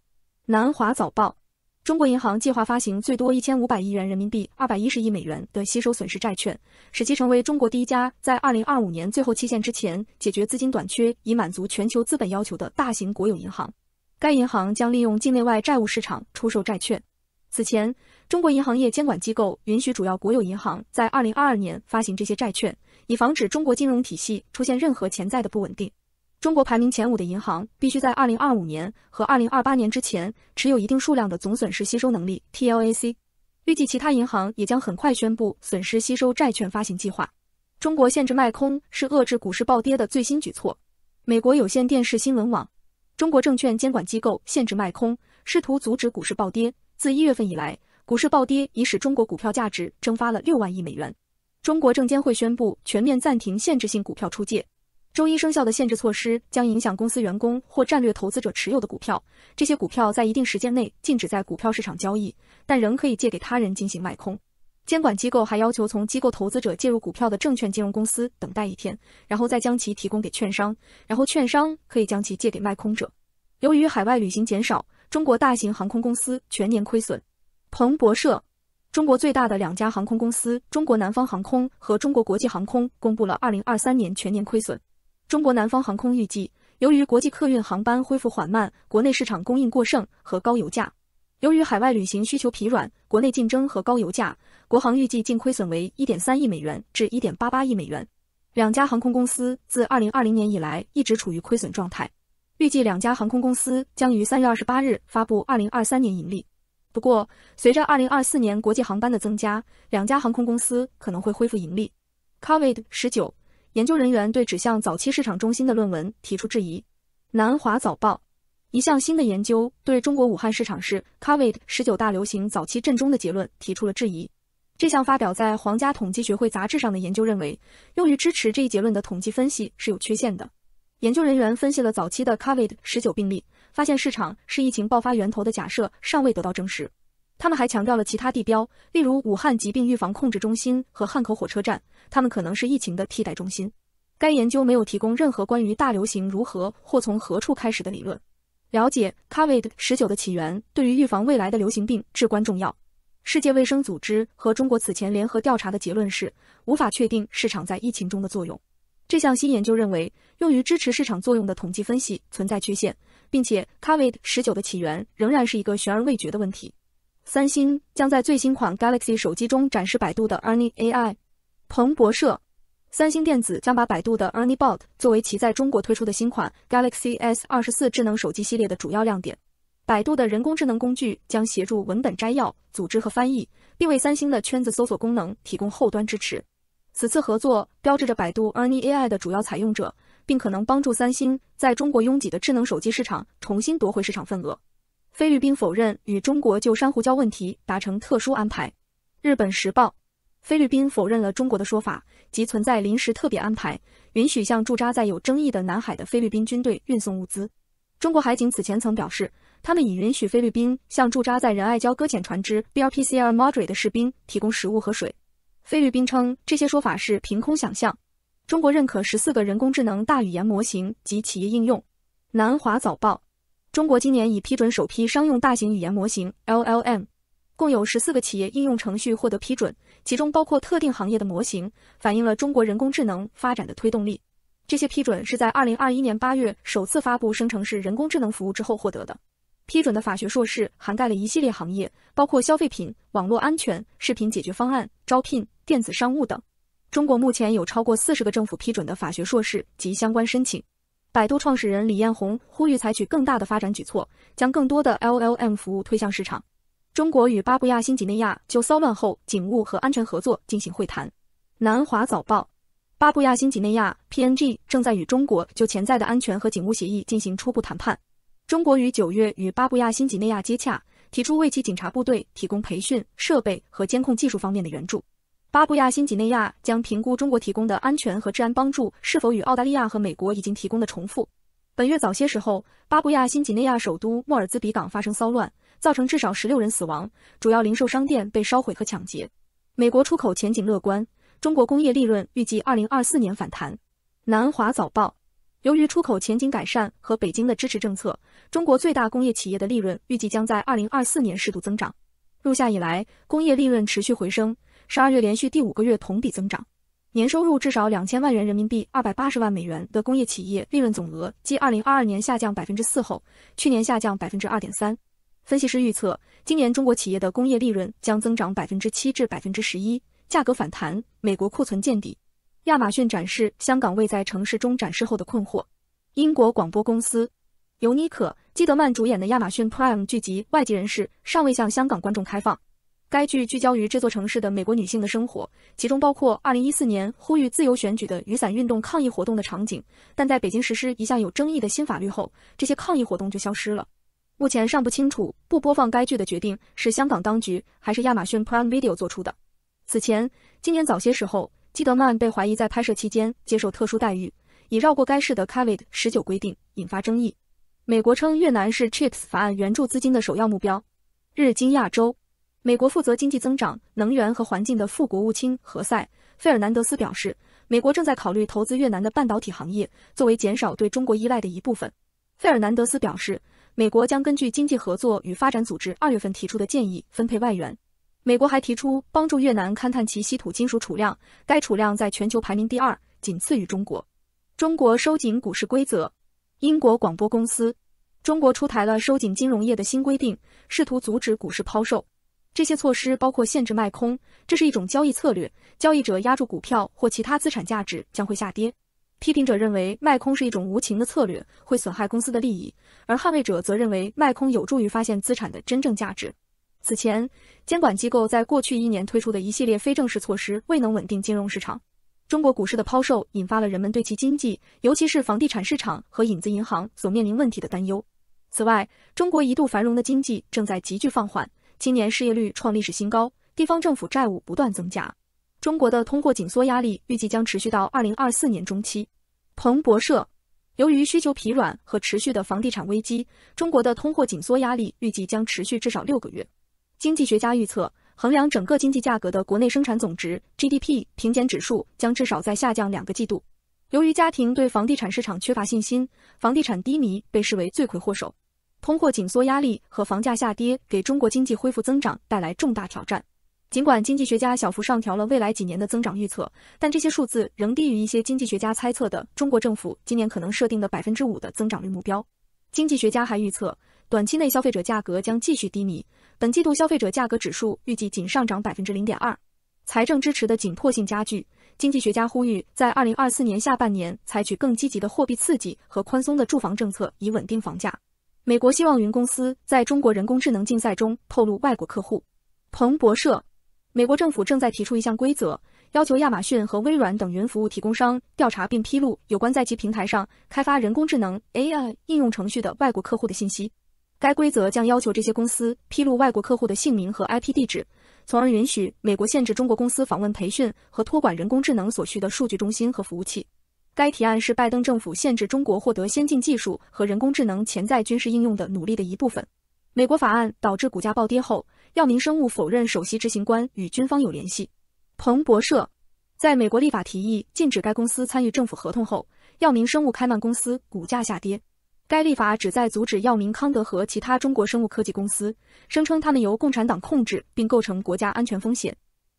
南华早报。中国银行计划发行最多一千五百亿元人民币、二百一十亿美元的吸收损失债券，使其成为中国第一家在二零二五年最后期限之前解决资金短缺，以满足全球资本要求的大型国有银行。该银行将利用境内外债务市场出售债券。此前，中国银行业监管机构允许主要国有银行在二零二二年发行这些债券，以防止中国金融体系出现任何潜在的不稳定。中国排名前五的银行必须在二零二五年和二零二八年之前持有一定数量的总损失吸收能力 t l a c 预计其他银行也将很快宣布损失吸收债券发行计划。中国限制卖空是遏制股市暴跌的最新举措。美国有线电视新闻网：中国证券监管机构限制卖空，试图阻止股市暴跌。自一月份以来，股市暴跌已使中国股票价值蒸发了六万亿美元。中国证监会宣布全面暂停限制性股票出借。周一生效的限制措施将影响公司员工或战略投资者持有的股票，这些股票在一定时间内禁止在股票市场交易，但仍可以借给他人进行卖空。监管机构还要求从机构投资者介入股票的证券金融公司等待一天，然后再将其提供给券商，然后券商可以将其借给卖空者。由于海外旅行减少，中国大型航空公司全年亏损。彭博社，中国最大的两家航空公司——中国南方航空和中国国际航空，公布了二零二三年全年亏损。中国南方航空预计，由于国际客运航班恢复缓慢、国内市场供应过剩和高油价；由于海外旅行需求疲软、国内竞争和高油价，国航预计净亏损为一点三亿美元至一点八八亿美元。两家航空公司自二零二零年以来一直处于亏损状态。预计两家航空公司将于三月二十八日发布二零二三年盈利。不过，随着二零二四年国际航班的增加，两家航空公司可能会恢复盈利。Covid 十九。研究人员对指向早期市场中心的论文提出质疑。南华早报一项新的研究对中国武汉市场是 Covid 十九大流行早期震中的结论提出了质疑。这项发表在皇家统计学会杂志上的研究认为，用于支持这一结论的统计分析是有缺陷的。研究人员分析了早期的 Covid 十九病例，发现市场是疫情爆发源头的假设尚未得到证实。他们还强调了其他地标，例如武汉疾病预防控制中心和汉口火车站，他们可能是疫情的替代中心。该研究没有提供任何关于大流行如何或从何处开始的理论。了解 Covid 十九的起源对于预防未来的流行病至关重要。世界卫生组织和中国此前联合调查的结论是，无法确定市场在疫情中的作用。这项新研究认为，用于支持市场作用的统计分析存在缺陷，并且 Covid 十九的起源仍然是一个悬而未决的问题。三星将在最新款 Galaxy 手机中展示百度的 Ernie AI。彭博社，三星电子将把百度的 Ernie Bot 作为其在中国推出的新款 Galaxy S 二十四智能手机系列的主要亮点。百度的人工智能工具将协助文本摘要、组织和翻译，并为三星的圈子搜索功能提供后端支持。此次合作标志着百度 Ernie AI 的主要采用者，并可能帮助三星在中国拥挤的智能手机市场重新夺回市场份额。菲律宾否认与中国就珊瑚礁问题达成特殊安排。日本时报，菲律宾否认了中国的说法，即存在临时特别安排，允许向驻扎在有争议的南海的菲律宾军队运送物资。中国海警此前曾表示，他们已允许菲律宾向驻扎在仁爱礁搁浅船只 b r p c r Modrey 的士兵提供食物和水。菲律宾称这些说法是凭空想象。中国认可十四个人工智能大语言模型及企业应用。南华早报。中国今年已批准首批商用大型语言模型 （LLM），共有十四个企业应用程序获得批准，其中包括特定行业的模型，反映了中国人工智能发展的推动力。这些批准是在2021年8月首次发布生成式人工智能服务之后获得的。批准的法学硕士涵盖了一系列行业，包括消费品、网络安全、视频解决方案、招聘、电子商务等。中国目前有超过四十个政府批准的法学硕士及相关申请。百度创始人李彦宏呼吁采取更大的发展举措，将更多的 LLM 服务推向市场。中国与巴布亚新几内亚就骚乱后警务和安全合作进行会谈。南华早报，巴布亚新几内亚 PNG 正在与中国就潜在的安全和警务协议进行初步谈判。中国于九月与巴布亚新几内亚接洽，提出为其警察部队提供培训、设备和监控技术方面的援助。巴布亚新几内亚将评估中国提供的安全和治安帮助是否与澳大利亚和美国已经提供的重复。本月早些时候，巴布亚新几内亚首都莫尔兹比港发生骚乱，造成至少十六人死亡，主要零售商店被烧毁和抢劫。美国出口前景乐观，中国工业利润预计二零二四年反弹。南华早报，由于出口前景改善和北京的支持政策，中国最大工业企业的利润预计将在二零二四年适度增长。入夏以来，工业利润持续回升。十二月连续第五个月同比增长，年收入至少两千万元人民币、二百八十万美元的工业企业利润总额，继二零二二年下降百分之四后，去年下降百分之二点三。分析师预测，今年中国企业的工业利润将增长百分之七至百分之十一。价格反弹，美国库存见底。亚马逊展示香港未在城市中展示后的困惑。英国广播公司，由妮可基德曼主演的亚马逊 Prime 剧集《外籍人士》尚未向香港观众开放。该剧聚焦于这座城市的美国女性的生活，其中包括2014年呼吁自由选举的雨伞运动抗议活动的场景。但在北京实施一项有争议的新法律后，这些抗议活动就消失了。目前尚不清楚不播放该剧的决定是香港当局还是亚马逊 Prime Video 做出的。此前，今年早些时候，基德曼被怀疑在拍摄期间接受特殊待遇，以绕过该市的 Covid 十九规定，引发争议。美国称越南是 CHIPS 法案援助资金的首要目标。日经亚洲。美国负责经济增长、能源和环境的副国务卿何塞·费尔南德斯表示，美国正在考虑投资越南的半导体行业，作为减少对中国依赖的一部分。费尔南德斯表示，美国将根据经济合作与发展组织二月份提出的建议分配外援。美国还提出帮助越南勘探其稀土金属储量，该储量在全球排名第二，仅次于中国。中国收紧股市规则。英国广播公司，中国出台了收紧金融业的新规定，试图阻止股市抛售。这些措施包括限制卖空，这是一种交易策略，交易者压住股票或其他资产价值将会下跌。批评者认为卖空是一种无情的策略，会损害公司的利益，而捍卫者则认为卖空有助于发现资产的真正价值。此前，监管机构在过去一年推出的一系列非正式措施未能稳定金融市场。中国股市的抛售引发了人们对其经济，尤其是房地产市场和影子银行所面临问题的担忧。此外，中国一度繁荣的经济正在急剧放缓。今年失业率创历史新高，地方政府债务不断增加。中国的通货紧缩压力预计将持续到二零二四年中期。彭博社，由于需求疲软和持续的房地产危机，中国的通货紧缩压力预计将持续至少六个月。经济学家预测，衡量整个经济价格的国内生产总值 （GDP） 平减指数将至少在下降两个季度。由于家庭对房地产市场缺乏信心，房地产低迷被视为罪魁祸首。通货紧缩压力和房价下跌给中国经济恢复增长带来重大挑战。尽管经济学家小幅上调了未来几年的增长预测，但这些数字仍低于一些经济学家猜测的中国政府今年可能设定的百分之五的增长率目标。经济学家还预测，短期内消费者价格将继续低迷，本季度消费者价格指数预计仅上涨百分之零点二。财政支持的紧迫性加剧，经济学家呼吁在二零二四年下半年采取更积极的货币刺激和宽松的住房政策，以稳定房价。美国希望云公司在中国人工智能竞赛中透露外国客户。彭博社，美国政府正在提出一项规则，要求亚马逊和微软等云服务提供商调查并披露有关在其平台上开发人工智能 AI 应用程序的外国客户的信息。该规则将要求这些公司披露外国客户的姓名和 IP 地址，从而允许美国限制中国公司访问培训和托管人工智能所需的数据中心和服务器。该提案是拜登政府限制中国获得先进技术和人工智能潜在军事应用的努力的一部分。美国法案导致股价暴跌后，药明生物否认首席执行官与军方有联系。彭博社，在美国立法提议禁止该公司参与政府合同后，药明生物开曼公司股价下跌。该立法旨在阻止药明康德和其他中国生物科技公司声称他们由共产党控制并构成国家安全风险。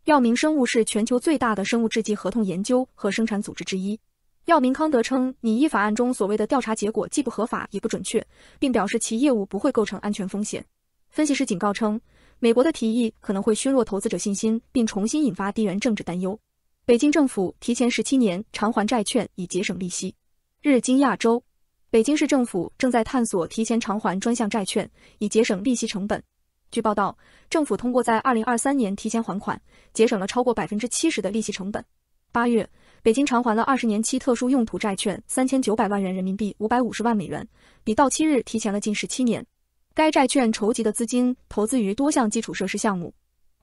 药明生物是全球最大的生物制剂合同研究和生产组织之一。药明康德称，拟议法案中所谓的调查结果既不合法也不准确，并表示其业务不会构成安全风险。分析师警告称，美国的提议可能会削弱投资者信心，并重新引发地缘政治担忧。北京政府提前十七年偿还债券以节省利息。日经亚洲，北京市政府正在探索提前偿还专项债券以节省利息成本。据报道，政府通过在二零二三年提前还款，节省了超过百分之七十的利息成本。八月。北京偿还了二十年期特殊用途债券三千九百万元人民币五百五十万美元，比到期日提前了近十七年。该债券筹集的资金投资于多项基础设施项目。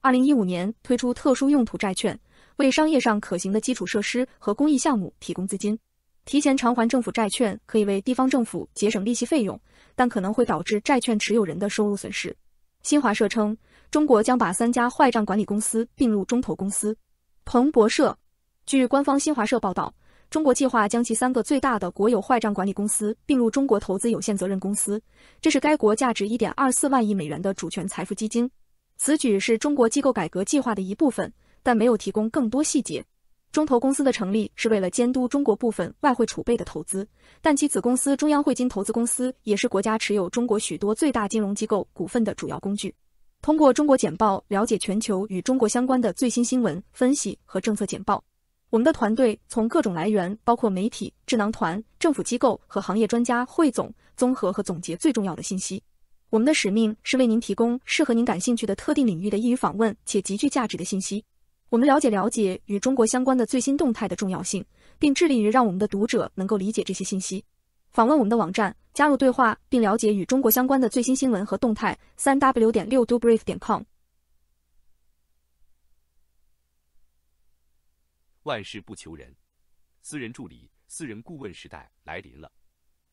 二零一五年推出特殊用途债券，为商业上可行的基础设施和公益项目提供资金。提前偿还政府债券可以为地方政府节省利息费用，但可能会导致债券持有人的收入损失。新华社称，中国将把三家坏账管理公司并入中投公司。彭博社。据官方新华社报道，中国计划将其三个最大的国有坏账管理公司并入中国投资有限责任公司。这是该国价值一点二四万亿美元的主权财富基金。此举是中国机构改革计划的一部分，但没有提供更多细节。中投公司的成立是为了监督中国部分外汇储备的投资，但其子公司中央汇金投资公司也是国家持有中国许多最大金融机构股份的主要工具。通过中国简报了解全球与中国相关的最新新闻、分析和政策简报。我们的团队从各种来源，包括媒体、智囊团、政府机构和行业专家，汇总、综合和总结最重要的信息。我们的使命是为您提供适合您感兴趣的特定领域的易于访问且极具价值的信息。我们了解了解与中国相关的最新动态的重要性，并致力于让我们的读者能够理解这些信息。访问我们的网站，加入对话，并了解与中国相关的最新新闻和动态。三 w 点六 do b r i e f 点 com。万事不求人，私人助理、私人顾问时代来临了。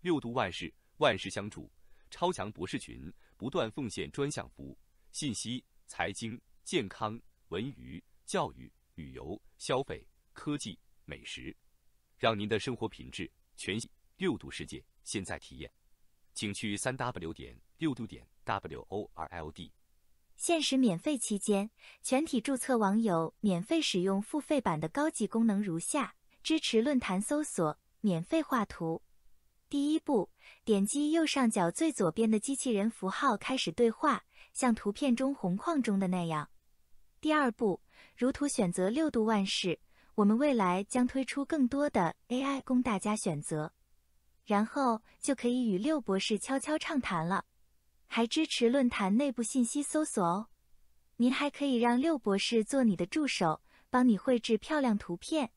六度万事，万事相助，超强博士群不断奉献专项服务，信息、财经、健康、文娱、教育、旅游、消费、科技、美食，让您的生活品质全新。六度世界。现在体验，请去三 w 点六度点 w o r l d。限时免费期间，全体注册网友免费使用付费版的高级功能如下：支持论坛搜索、免费画图。第一步，点击右上角最左边的机器人符号开始对话，像图片中红框中的那样。第二步，如图选择六度万事。我们未来将推出更多的 AI 供大家选择，然后就可以与六博士悄悄畅谈了。还支持论坛内部信息搜索哦，您还可以让六博士做你的助手，帮你绘制漂亮图片。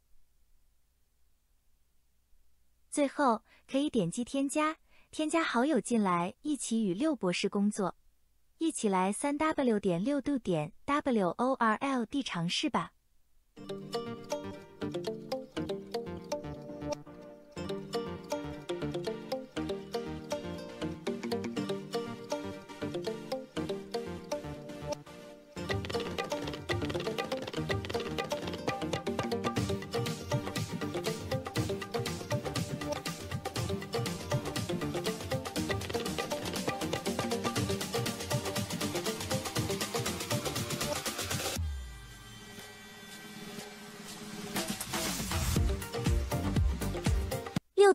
最后，可以点击添加，添加好友进来一起与六博士工作，一起来三 w 点六度点 w o r l d 尝试吧。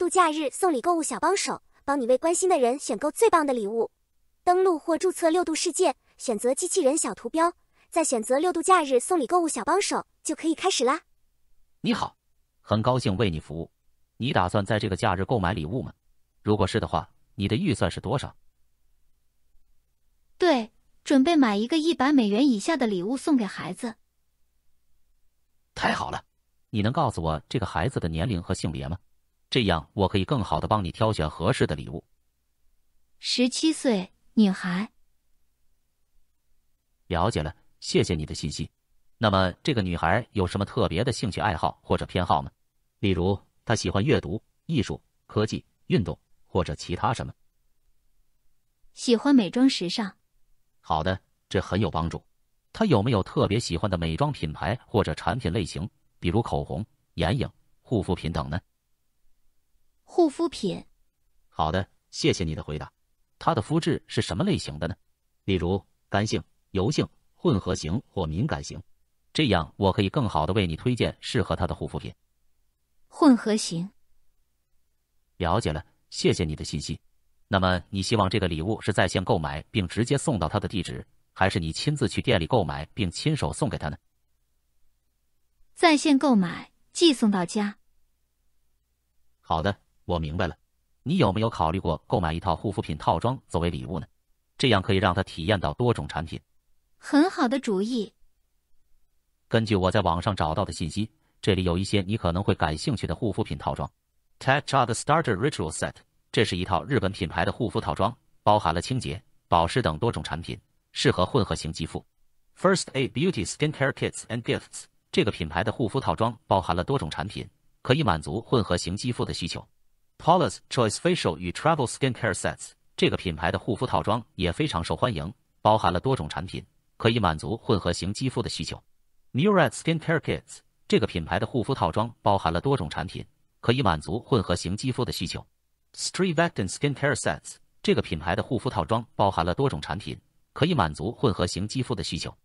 假日送礼购物小帮手，帮你为关心的人选购最棒的礼物。登录或注册六度世界，选择机器人小图标，再选择六度假日送礼购物小帮手，就可以开始啦。你好，很高兴为你服务。你打算在这个假日购买礼物吗？如果是的话，你的预算是多少？对，准备买一个一百美元以下的礼物送给孩子。太好了，你能告诉我这个孩子的年龄和性别吗？这样我可以更好的帮你挑选合适的礼物。十七岁女孩，了解了，谢谢你的信息。那么这个女孩有什么特别的兴趣爱好或者偏好吗？例如她喜欢阅读、艺术、科技、运动或者其他什么？喜欢美妆时尚。好的，这很有帮助。她有没有特别喜欢的美妆品牌或者产品类型？比如口红、眼影、护肤品等呢？护肤品，好的，谢谢你的回答。它的肤质是什么类型的呢？例如干性、油性、混合型或敏感型，这样我可以更好的为你推荐适合它的护肤品。混合型，了解了，谢谢你的信息。那么你希望这个礼物是在线购买并直接送到他的地址，还是你亲自去店里购买并亲手送给他呢？在线购买，寄送到家。好的。我明白了，你有没有考虑过购买一套护肤品套装作为礼物呢？这样可以让他体验到多种产品。很好的主意。根据我在网上找到的信息，这里有一些你可能会感兴趣的护肤品套装。Tatcha 的 starter ritual set，这是一套日本品牌的护肤套装，包含了清洁、保湿等多种产品，适合混合型肌肤。First A Beauty skincare kits and gifts 这个品牌的护肤套装包含了多种产品，可以满足混合型肌肤的需求。Paula's Choice Facial 与 Travel Skincare Sets 这个品牌的护肤套装也非常受欢迎，包含了多种产品，可以满足混合型肌肤的需求。Murad Skincare Kits 这个品牌的护肤套装包含了多种产品，可以满足混合型肌肤的需求。s t r e e t v e c t n Skincare Sets 这个品牌的护肤套装包含了多种产品，可以满足混合型肌肤的需求。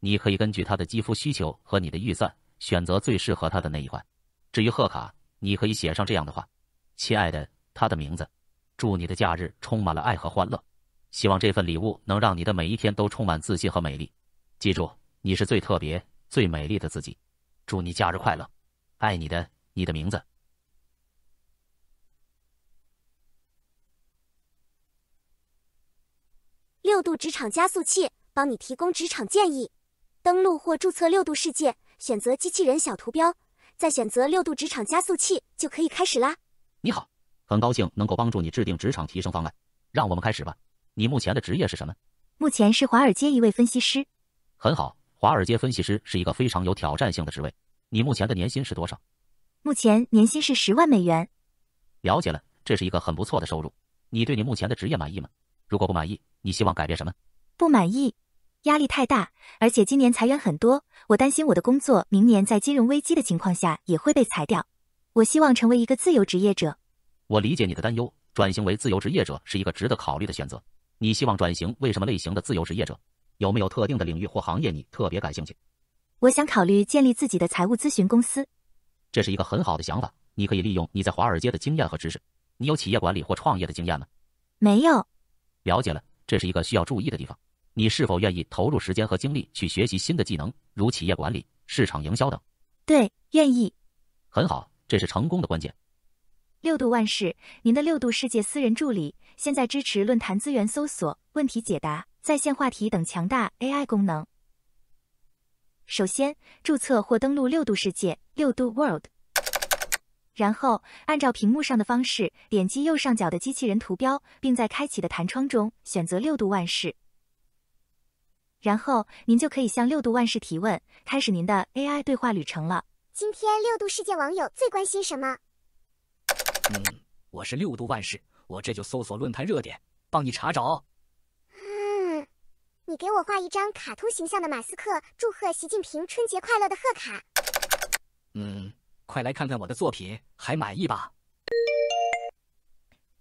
你可以根据他的肌肤需求和你的预算，选择最适合他的那一款。至于贺卡，你可以写上这样的话。亲爱的，他的名字。祝你的假日充满了爱和欢乐，希望这份礼物能让你的每一天都充满自信和美丽。记住，你是最特别、最美丽的自己。祝你假日快乐，爱你的，你的名字。六度职场加速器帮你提供职场建议，登录或注册六度世界，选择机器人小图标，再选择六度职场加速器就可以开始啦。你好，很高兴能够帮助你制定职场提升方案。让我们开始吧。你目前的职业是什么？目前是华尔街一位分析师。很好，华尔街分析师是一个非常有挑战性的职位。你目前的年薪是多少？目前年薪是十万美元。了解了，这是一个很不错的收入。你对你目前的职业满意吗？如果不满意，你希望改变什么？不满意，压力太大，而且今年裁员很多，我担心我的工作明年在金融危机的情况下也会被裁掉。我希望成为一个自由职业者。我理解你的担忧，转型为自由职业者是一个值得考虑的选择。你希望转型为什么类型的自由职业者？有没有特定的领域或行业你特别感兴趣？我想考虑建立自己的财务咨询公司。这是一个很好的想法。你可以利用你在华尔街的经验和知识。你有企业管理或创业的经验吗？没有。了解了，这是一个需要注意的地方。你是否愿意投入时间和精力去学习新的技能，如企业管理、市场营销等？对，愿意。很好。这是成功的关键。六度万事，您的六度世界私人助理，现在支持论坛资源搜索、问题解答、在线话题等强大 AI 功能。首先，注册或登录六度世界（六度 World），然后按照屏幕上的方式，点击右上角的机器人图标，并在开启的弹窗中选择“六度万事”。然后，您就可以向六度万事提问，开始您的 AI 对话旅程了。今天六度世界网友最关心什么？嗯，我是六度万事，我这就搜索论坛热点，帮你查找。嗯，你给我画一张卡通形象的马斯克祝贺习近平春节快乐的贺卡。嗯，快来看看我的作品，还满意吧？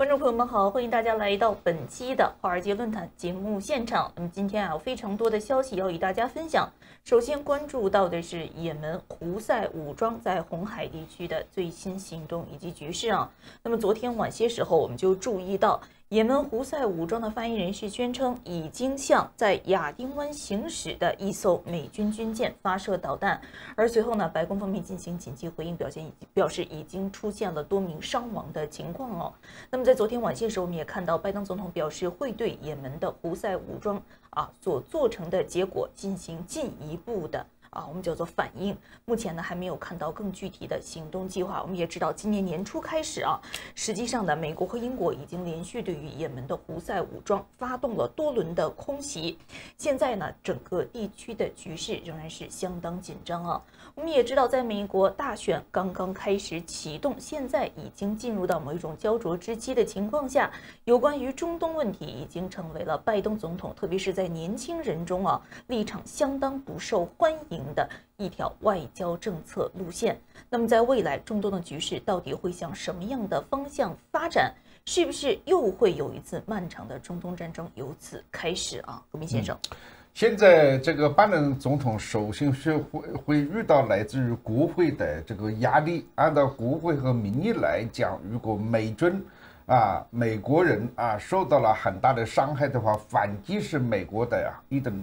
观众朋友们好，欢迎大家来到本期的华尔街论坛节目现场。那么今天啊，有非常多的消息要与大家分享。首先关注到的是也门胡塞武装在红海地区的最新行动以及局势啊。那么昨天晚些时候，我们就注意到。也门胡塞武装的发言人是宣称已经向在亚丁湾行驶的一艘美军军舰发射导弹，而随后呢，白宫方面进行紧急回应，表现已表示已经出现了多名伤亡的情况哦。那么在昨天晚些时候，我们也看到拜登总统表示会对也门的胡塞武装啊所做成的结果进行进一步的。啊，我们叫做反应。目前呢，还没有看到更具体的行动计划。我们也知道，今年年初开始啊，实际上呢，美国和英国已经连续对于也门的胡塞武装发动了多轮的空袭。现在呢，整个地区的局势仍然是相当紧张啊。我们也知道，在美国大选刚刚开始启动，现在已经进入到某一种焦灼之期的情况下，有关于中东问题已经成为了拜登总统，特别是在年轻人中啊，立场相当不受欢迎的一条外交政策路线。那么，在未来中东的局势到底会向什么样的方向发展？是不是又会有一次漫长的中东战争由此开始啊？国明先生。现在这个拜登总统首先是会会遇到来自于国会的这个压力。按照国会和民意来讲，如果美军啊、美国人啊受到了很大的伤害的话，反击是美国的呀、一种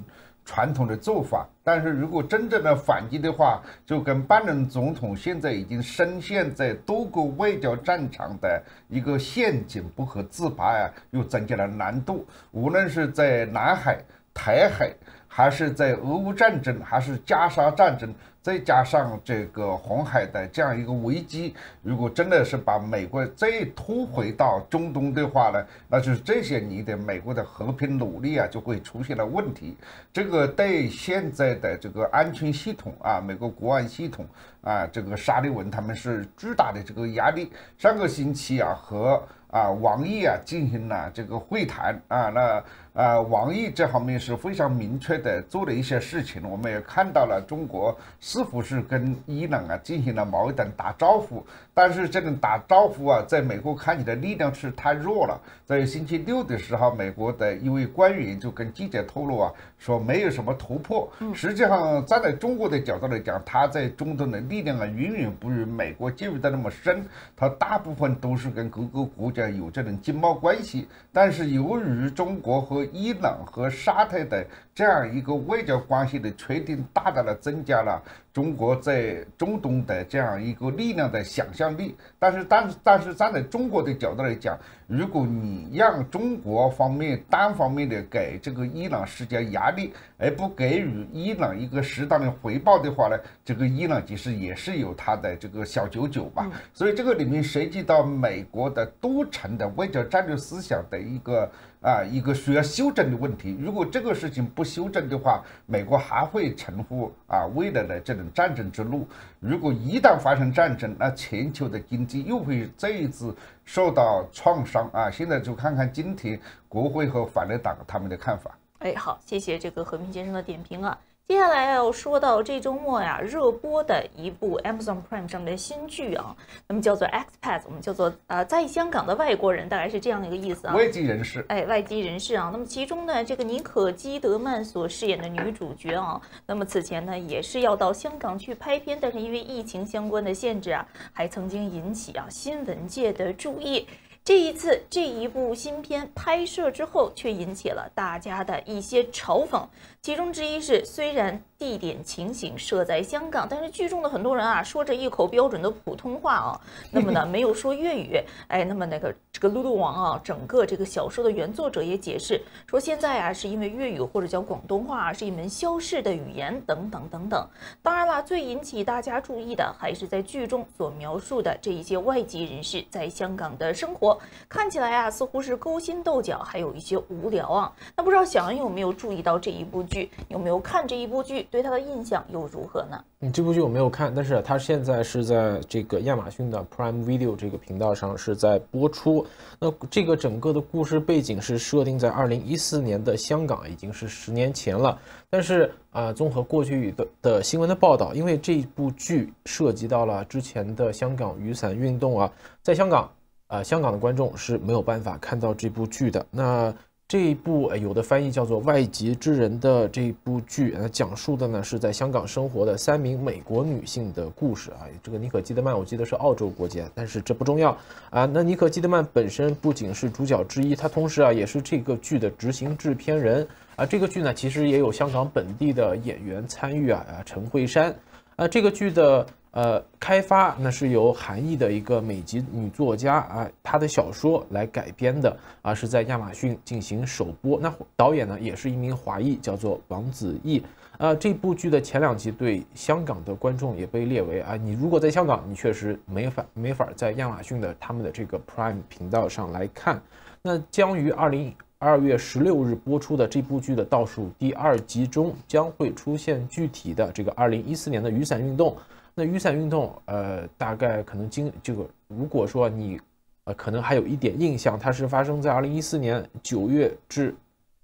传统的做法。但是如果真正的反击的话，就跟拜登总统现在已经深陷在多个外交战场的一个陷阱不可自拔呀，又增加了难度。无论是在南海。台海还是在俄乌战争，还是加沙战争，再加上这个红海的这样一个危机，如果真的是把美国再拖回到中东的话呢，那就是这些你的美国的和平努力啊就会出现了问题。这个对现在的这个安全系统啊，美国国安系统啊，这个沙利文他们是巨大的这个压力。上个星期啊，和啊王毅啊进行了这个会谈啊，那。呃，王毅这方面是非常明确的做了一些事情，我们也看到了中国似乎是跟伊朗啊进行了某种打招呼，但是这种打招呼啊，在美国看起来力量是太弱了。在星期六的时候，美国的一位官员就跟记者透露啊，说没有什么突破。实际上，站在中国的角度来讲，他在中东的力量啊，远远不如美国介入的那么深，他大部分都是跟各个国家有这种经贸关系。但是由于中国和伊朗和沙特的这样一个外交关系的确定，大大的增加了中国在中东的这样一个力量的想象力。但是，但是，但是站在中国的角度来讲，如果你让中国方面单方面的给这个伊朗施加压力，而不给予伊朗一个适当的回报的话呢，这个伊朗其实也是有他的这个小九九吧。所以，这个里面涉及到美国的多层的外交战略思想的一个。啊，一个需要修正的问题。如果这个事情不修正的话，美国还会重复啊未来的这种战争之路。如果一旦发生战争，那全球的经济又会再一次受到创伤啊。现在就看看今天国会和反对党他们的看法。哎，好，谢谢这个和平先生的点评啊。接下来要说到这周末呀，热播的一部 Amazon Prime 上面的新剧啊，那么叫做《Expats》，我们叫做呃，在香港的外国人，大概是这样的一个意思啊。外籍人士，哎，外籍人士啊。那么其中呢，这个妮可基德曼所饰演的女主角啊，那么此前呢也是要到香港去拍片，但是因为疫情相关的限制啊，还曾经引起啊新闻界的注意。这一次这一部新片拍摄之后，却引起了大家的一些嘲讽。其中之一是，虽然地点情形设在香港，但是剧中的很多人啊，说着一口标准的普通话啊，那么呢，没有说粤语。哎，那么那个这个撸撸王啊，整个这个小说的原作者也解释说，现在啊，是因为粤语或者叫广东话是一门消逝的语言等等等等。当然了，最引起大家注意的还是在剧中所描述的这一些外籍人士在香港的生活。看起来啊，似乎是勾心斗角，还有一些无聊啊。那不知道小恩有没有注意到这一部剧，有没有看这一部剧？对他的印象又如何呢？嗯，这部剧我没有看，但是他现在是在这个亚马逊的 Prime Video 这个频道上是在播出。那这个整个的故事背景是设定在二零一四年的香港，已经是十年前了。但是啊，综合过去的的新闻的报道，因为这部剧涉及到了之前的香港雨伞运动啊，在香港。呃，香港的观众是没有办法看到这部剧的。那这一部有的翻译叫做《外籍之人的》这一部剧，呃、讲述的呢是在香港生活的三名美国女性的故事啊。这个妮可基德曼，我记得是澳洲国籍，但是这不重要啊。那妮可基德曼本身不仅是主角之一，她同时啊也是这个剧的执行制片人啊。这个剧呢，其实也有香港本地的演员参与啊，啊，陈慧珊啊，这个剧的。呃，开发那是由韩裔的一个美籍女作家啊，她的小说来改编的，啊，是在亚马逊进行首播。那导演呢也是一名华裔，叫做王子异。啊，这部剧的前两集对香港的观众也被列为啊，你如果在香港，你确实没法没法在亚马逊的他们的这个 Prime 频道上来看。那将于二零二月十六日播出的这部剧的倒数第二集中将会出现具体的这个二零一四年的雨伞运动。那雨伞运动，呃，大概可能经这个，如果说你，呃，可能还有一点印象，它是发生在二零一四年九月至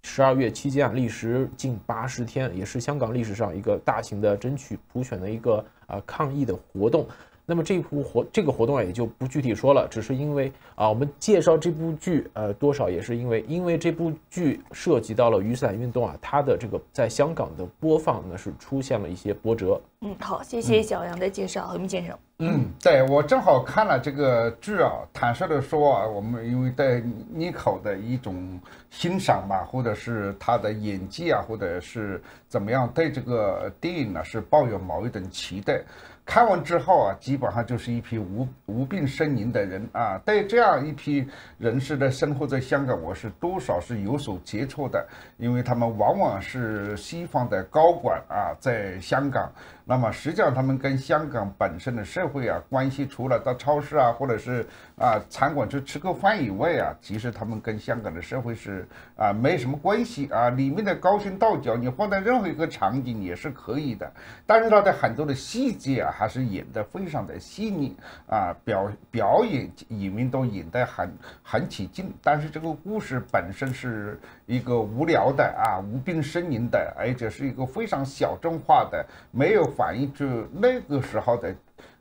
十二月期间啊，历时近八十天，也是香港历史上一个大型的争取普选的一个呃抗议的活动。那么这部活这个活动啊也就不具体说了，只是因为啊我们介绍这部剧，呃多少也是因为因为这部剧涉及到了雨伞运动啊，它的这个在香港的播放呢是出现了一些波折。嗯，好，谢谢小杨的介绍，何明先生。嗯，对我正好看了这个剧啊，坦率的说啊，我们因为在妮可的一种欣赏吧，或者是他的演技啊，或者是怎么样，对这个电影呢是抱有某一种期待。看完之后啊，基本上就是一批无无病呻吟的人啊。对这样一批人士的生活在香港，我是多少是有所接触的，因为他们往往是西方的高管啊，在香港。那么实际上，他们跟香港本身的社会啊关系，除了到超市啊，或者是啊餐馆去吃个饭以外啊，其实他们跟香港的社会是啊没什么关系啊。里面的高深道角，你放在任何一个场景也是可以的，但是它的很多的细节啊，还是演得非常的细腻啊。表表演演员都演得很很起劲，但是这个故事本身是。一个无聊的啊，无病呻吟的，而且是一个非常小众化的，没有反映出那个时候的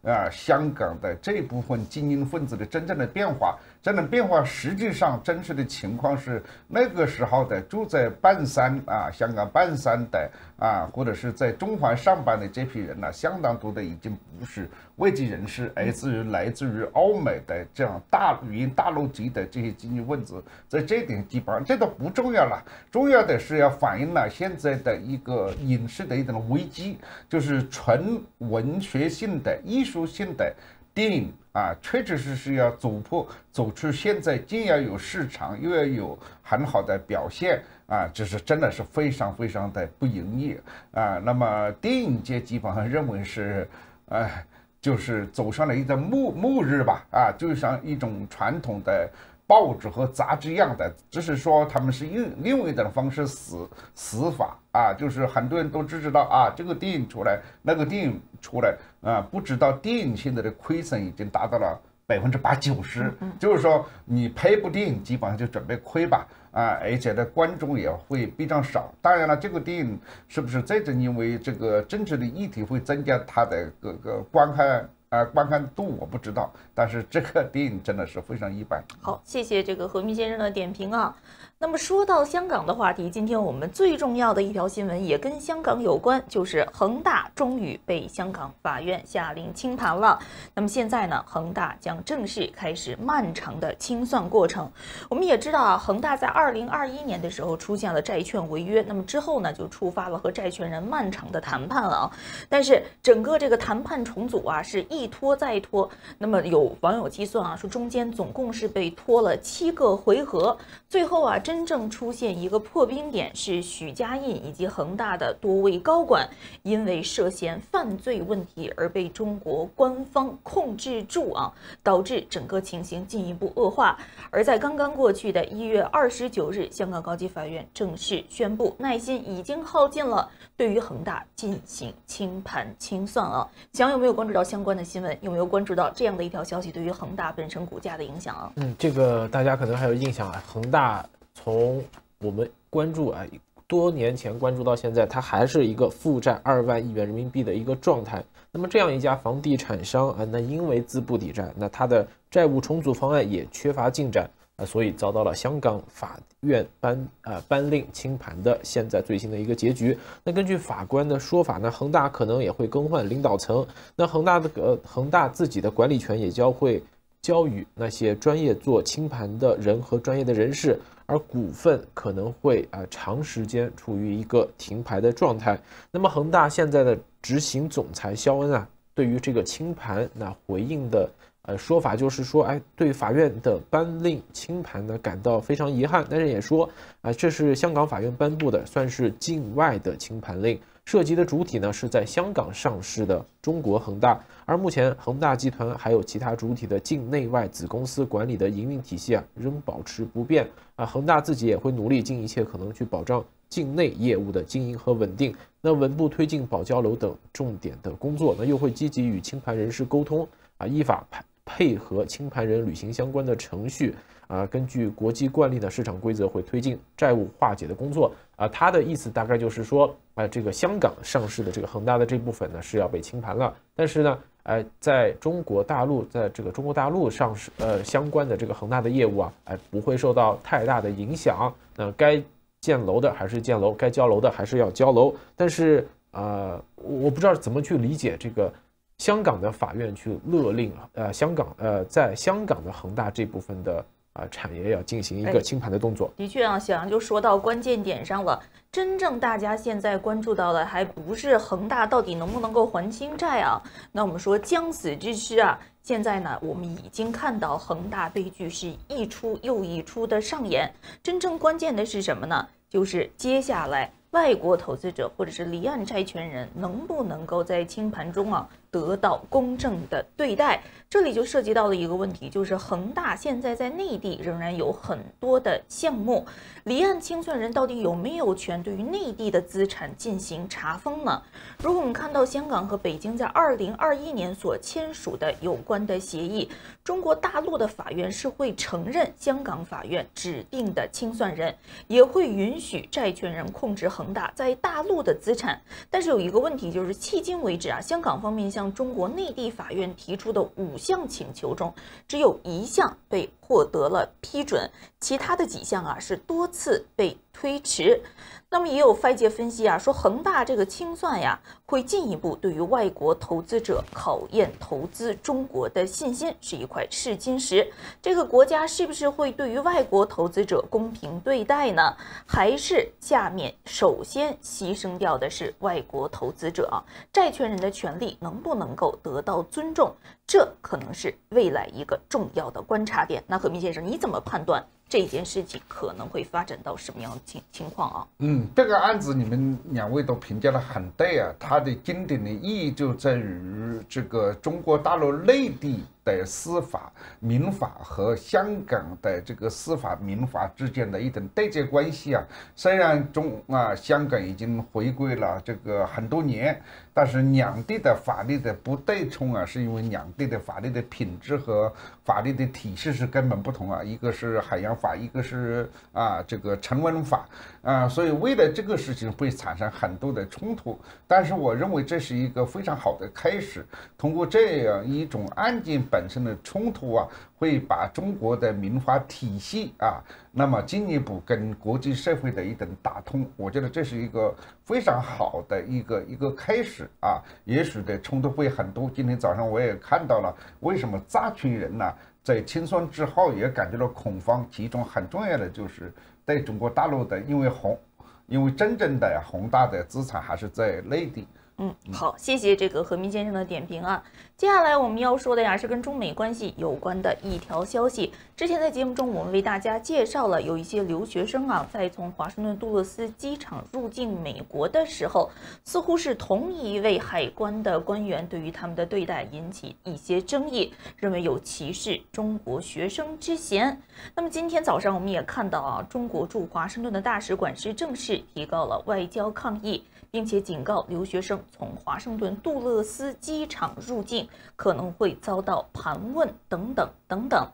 啊香港的这部分精英分子的真正的变化。这种变化，实际上真实的情况是，那个时候的住在半山啊，香港半山的啊，或者是在中环上班的这批人呐，相当多的已经不是外籍人士，来自于来自于欧美的这样大，语言大陆籍的这些精英分子，在这点基本上这都不重要了，重要的是要反映了现在的一个影视的一种危机，就是纯文学性的艺术性的电影。啊，确确实实要走破，走出现在，既要有市场，又要有很好的表现啊，这是真的是非常非常的不容易啊。那么电影界基本上认为是，哎，就是走上了一个末末日吧，啊，就像一种传统的。报纸和杂志一样的，只是说他们是用另外一种方式死死法啊，就是很多人都只知道啊，这个电影出来，那个电影出来啊，不知道电影现在的亏损已经达到了百分之八九十，就是说你拍部电影基本上就准备亏吧啊，而且呢观众也会非常少。当然了，这个电影是不是最终因为这个政治的议题会增加它的各个观看？啊，观看度我不知道，但是这个电影真的是非常一般。好，谢谢这个何明先生的点评啊。那么说到香港的话题，今天我们最重要的一条新闻也跟香港有关，就是恒大终于被香港法院下令清盘了。那么现在呢，恒大将正式开始漫长的清算过程。我们也知道啊，恒大在二零二一年的时候出现了债券违约，那么之后呢，就触发了和债权人漫长的谈判了。啊。但是整个这个谈判重组啊，是一拖再拖。那么有网友计算啊，说中间总共是被拖了七个回合，最后啊，真。真正出现一个破冰点是许家印以及恒大的多位高管因为涉嫌犯罪问题而被中国官方控制住啊，导致整个情形进一步恶化。而在刚刚过去的一月二十九日，香港高级法院正式宣布耐心已经耗尽了，对于恒大进行清盘清算啊。想有没有关注到相关的新闻？有没有关注到这样的一条消息对于恒大本身股价的影响啊？嗯，这个大家可能还有印象啊，恒大。从我们关注啊，多年前关注到现在，它还是一个负债二万亿元人民币的一个状态。那么这样一家房地产商啊，那因为资不抵债，那它的债务重组方案也缺乏进展啊，所以遭到了香港法院颁啊颁令清盘的现在最新的一个结局。那根据法官的说法，呢，恒大可能也会更换领导层，那恒大的呃恒大自己的管理权也将会交予那些专业做清盘的人和专业的人士。而股份可能会啊长时间处于一个停牌的状态。那么恒大现在的执行总裁肖恩啊，对于这个清盘那回应的呃说法就是说，哎，对法院的颁令清盘呢感到非常遗憾，但是也说啊，这是香港法院颁布的，算是境外的清盘令。涉及的主体呢是在香港上市的中国恒大，而目前恒大集团还有其他主体的境内外子公司管理的营运体系啊仍保持不变啊，恒大自己也会努力尽一切可能去保障境内业务的经营和稳定，那稳步推进保交楼等重点的工作，那又会积极与清盘人士沟通啊，依法配配合清盘人履行相关的程序啊，根据国际惯例的市场规则会推进债务化解的工作。啊，他的意思大概就是说，啊，这个香港上市的这个恒大的这部分呢是要被清盘了，但是呢，哎，在中国大陆，在这个中国大陆上市，呃，相关的这个恒大的业务啊，哎，不会受到太大的影响。那该建楼的还是建楼，该交楼的还是要交楼。但是，呃，我不知道怎么去理解这个香港的法院去勒令，呃，香港，呃，在香港的恒大这部分的。啊，产业要进行一个清盘的动作。的确啊，小杨就说到关键点上了。真正大家现在关注到的，还不是恒大到底能不能够还清债啊？那我们说将死之躯啊，现在呢，我们已经看到恒大悲剧是一出又一出的上演。真正关键的是什么呢？就是接下来外国投资者或者是离岸债权人能不能够在清盘中啊？得到公正的对待，这里就涉及到了一个问题，就是恒大现在在内地仍然有很多的项目，离岸清算人到底有没有权对于内地的资产进行查封呢？如果我们看到香港和北京在二零二一年所签署的有关的协议，中国大陆的法院是会承认香港法院指定的清算人，也会允许债权人控制恒大在大陆的资产。但是有一个问题就是，迄今为止啊，香港方面向中国内地法院提出的五项请求中，只有一项被获得了批准，其他的几项啊是多次被。推迟，那么也有外界分析啊，说恒大这个清算呀，会进一步对于外国投资者考验投资中国的信心，是一块试金石。这个国家是不是会对于外国投资者公平对待呢？还是下面首先牺牲掉的是外国投资者啊？债权人的权利能不能够得到尊重？这可能是未来一个重要的观察点。那何明先生，你怎么判断？这件事情可能会发展到什么样的情情况啊？嗯，这个案子你们两位都评价的很对啊，它的经典的意义就在于这个中国大陆内地。的司法民法和香港的这个司法民法之间的一种对接关系啊，虽然中啊香港已经回归了这个很多年，但是两地的法律的不对冲啊，是因为两地的法律的品质和法律的体系是根本不同啊，一个是海洋法，一个是啊这个成文法。啊，所以为了这个事情会产生很多的冲突，但是我认为这是一个非常好的开始。通过这样一种案件本身的冲突啊，会把中国的民法体系啊，那么进一步跟国际社会的一种打通，我觉得这是一个非常好的一个一个开始啊。也许的冲突会很多，今天早上我也看到了，为什么扎群人呢，在清算之后也感觉到恐慌，其中很重要的就是。对中国大陆的，因为宏，因为真正的宏大的资产还是在内地。嗯，好，谢谢这个何明先生的点评啊。接下来我们要说的呀，是跟中美关系有关的一条消息。之前在节目中，我们为大家介绍了，有一些留学生啊，在从华盛顿杜勒斯机场入境美国的时候，似乎是同一位海关的官员对于他们的对待引起一些争议，认为有歧视中国学生之嫌。那么今天早上，我们也看到啊，中国驻华盛顿的大使馆是正式提高了外交抗议。并且警告留学生从华盛顿杜勒斯机场入境可能会遭到盘问等等等等。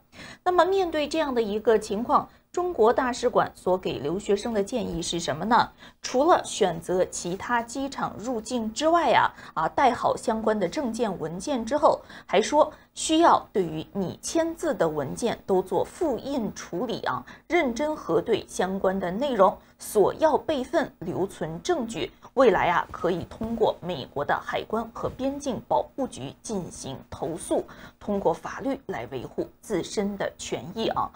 那么面对这样的一个情况，中国大使馆所给留学生的建议是什么呢？除了选择其他机场入境之外啊，啊带好相关的证件文件之后，还说。需要对于你签字的文件都做复印处理啊，认真核对相关的内容，索要备份留存证据。未来啊，可以通过美国的海关和边境保护局进行投诉，通过法律来维护自身的权益啊。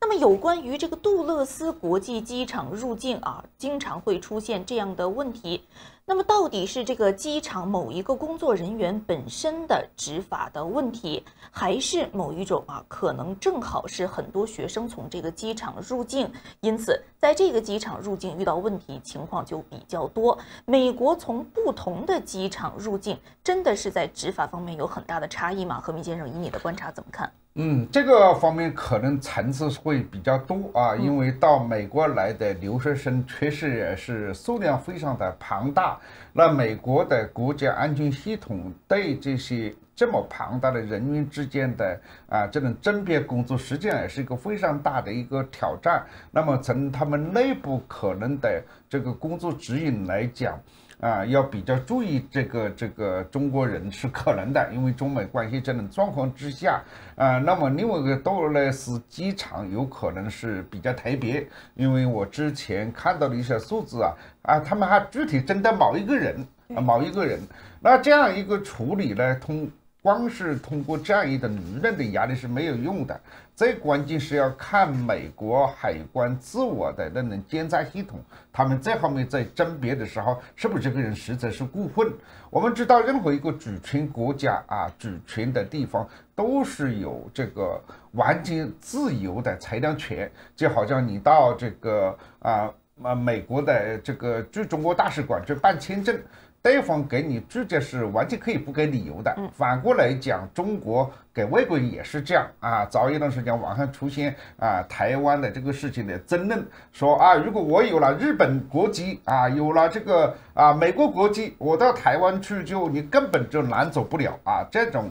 那么，有关于这个杜勒斯国际机场入境啊，经常会出现这样的问题。那么到底是这个机场某一个工作人员本身的执法的问题，还是某一种啊可能正好是很多学生从这个机场入境，因此在这个机场入境遇到问题情况就比较多。美国从不同的机场入境，真的是在执法方面有很大的差异吗？何明先生，以你的观察怎么看？嗯，这个方面可能层次会比较多啊，因为到美国来的留学生确实也是数量非常的庞大，那美国的国家安全系统对这些这么庞大的人员之间的啊这种甄别工作，实际上也是一个非常大的一个挑战。那么从他们内部可能的这个工作指引来讲。啊，要比较注意这个这个中国人是可能的，因为中美关系这种状况之下，啊，那么另外一个到俄罗斯机场有可能是比较特别，因为我之前看到的一些数字啊，啊，他们还具体针对某一个人啊，某一个人，那这样一个处理呢，通光是通过这样一种舆论的压力是没有用的。最关键是要看美国海关自我的那种监察系统，他们这方面在甄别的时候，是不是这个人实在是过分？我们知道，任何一个主权国家啊，主权的地方都是有这个完全自由的裁量权，就好像你到这个啊啊美国的这个驻中国大使馆去办签证。对方给你拒绝是完全可以不给理由的。反过来讲，中国给外国人也是这样啊。早一段时间网上出现啊台湾的这个事情的争论，说啊如果我有了日本国籍啊，有了这个啊美国国籍，我到台湾去就你根本就难走不了啊这种。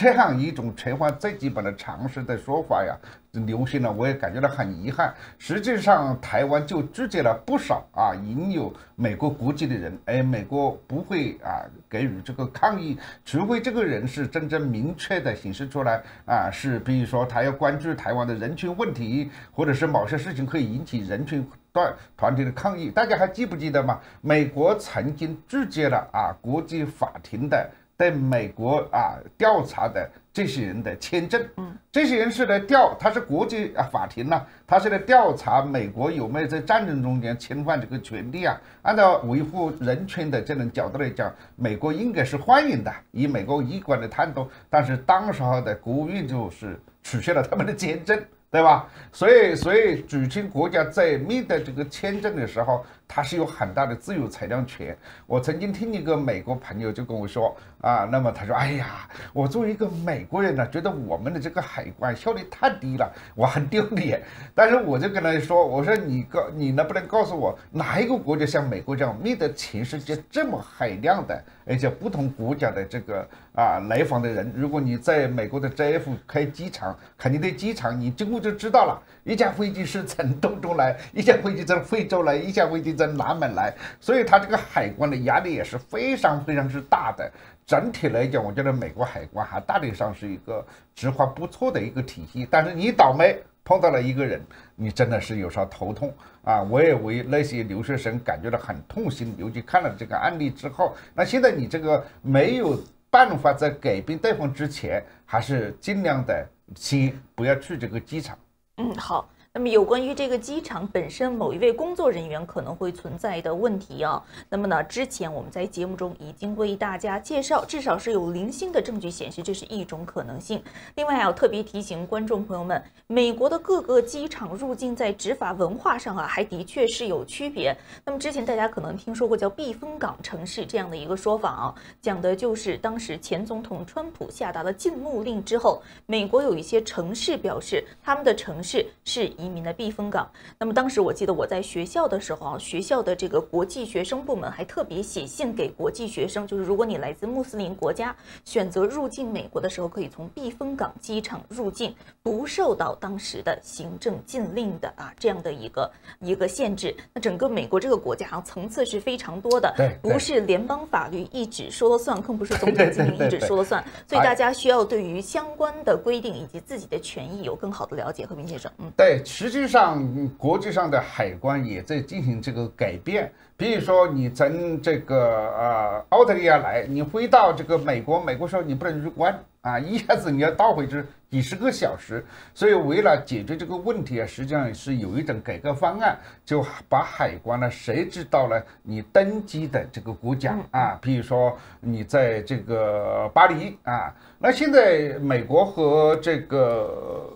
这样一种陈乏最基本的常识的说法呀，流行了，我也感觉到很遗憾。实际上，台湾就拒绝了不少啊，引有美国国籍的人，哎，美国不会啊给予这个抗议，除非这个人是真正明确的显示出来啊，是比如说他要关注台湾的人群问题，或者是某些事情可以引起人群团团体的抗议。大家还记不记得嘛？美国曾经拒绝了啊，国际法庭的。对美国啊，调查的这些人的签证，嗯，这些人是来调，他是国际法庭呐，他是来调查美国有没有在战争中间侵犯这个权利啊。按照维护人权的这种角度来讲，美国应该是欢迎的，以美国一贯的态度。但是当时候的国务院就是取消了他们的签证，对吧？所以，所以主权国家在面对这个签证的时候。他是有很大的自由裁量权。我曾经听一个美国朋友就跟我说啊，那么他说，哎呀，我作为一个美国人呢，觉得我们的这个海关效率太低了，我很丢脸。但是我就跟他说，我说你告你能不能告诉我，哪一个国家像美国这样灭得全世界这么海量的，而且不同国家的这个啊来访的人，如果你在美国的 JF 开机场，肯定对机场你经过就知道了，一架飞机是从东中来，一架飞机从非洲来，一架飞机。在南美来，所以他这个海关的压力也是非常非常之大的。整体来讲，我觉得美国海关还大体上是一个执法不错的一个体系。但是你倒霉碰到了一个人，你真的是有啥头痛啊？我也为那些留学生感觉到很痛心。尤其看了这个案例之后，那现在你这个没有办法在改变对方之前，还是尽量的先不要去这个机场。嗯，好。那么有关于这个机场本身某一位工作人员可能会存在的问题啊，那么呢，之前我们在节目中已经为大家介绍，至少是有零星的证据显示这是一种可能性。另外啊，特别提醒观众朋友们，美国的各个机场入境在执法文化上啊，还的确是有区别。那么之前大家可能听说过叫“避风港城市”这样的一个说法啊，讲的就是当时前总统川普下达了禁牧令之后，美国有一些城市表示他们的城市是。民的避风港。那么当时我记得我在学校的时候啊，学校的这个国际学生部门还特别写信给国际学生，就是如果你来自穆斯林国家，选择入境美国的时候，可以从避风港机场入境，不受到当时的行政禁令的啊这样的一个一个限制。那整个美国这个国家啊，层次是非常多的，不是联邦法律一纸说了算，更不是总统一纸说了算，所以大家需要对于相关的规定以及自己的权益有更好的了解。何明先生，嗯，对。实际上，国际上的海关也在进行这个改变。比如说，你从这个呃澳大利亚来，你回到这个美国，美国说你不能入关啊，一下子你要倒回去几十个小时。所以，为了解决这个问题啊，实际上是有一种改革方案，就把海关呢，谁知道了你登机的这个国家啊？比如说，你在这个巴黎啊，那现在美国和这个。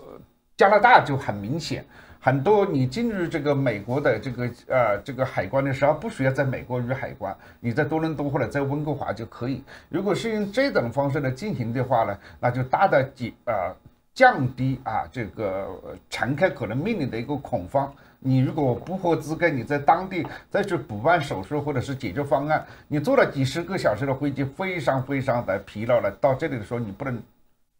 加拿大就很明显，很多你进入这个美国的这个呃这个海关的时候，不需要在美国入海关，你在多伦多或者在温哥华就可以。如果是用这种方式来进行的话呢，那就大大减呃降低啊这个乘客可能面临的一个恐慌。你如果不合资格，你在当地再去补办手续或者是解决方案，你坐了几十个小时的飞机，非常非常的疲劳了，到这里的时候你不能。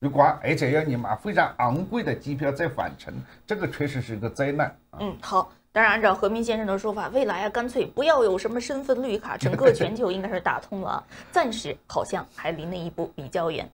如果而且要你买非常昂贵的机票再返程，这个确实是一个灾难。嗯，好，当然按照何明先生的说法，未来啊，干脆不要有什么身份绿卡，整个全球应该是打通了，暂时好像还离那一步比较远。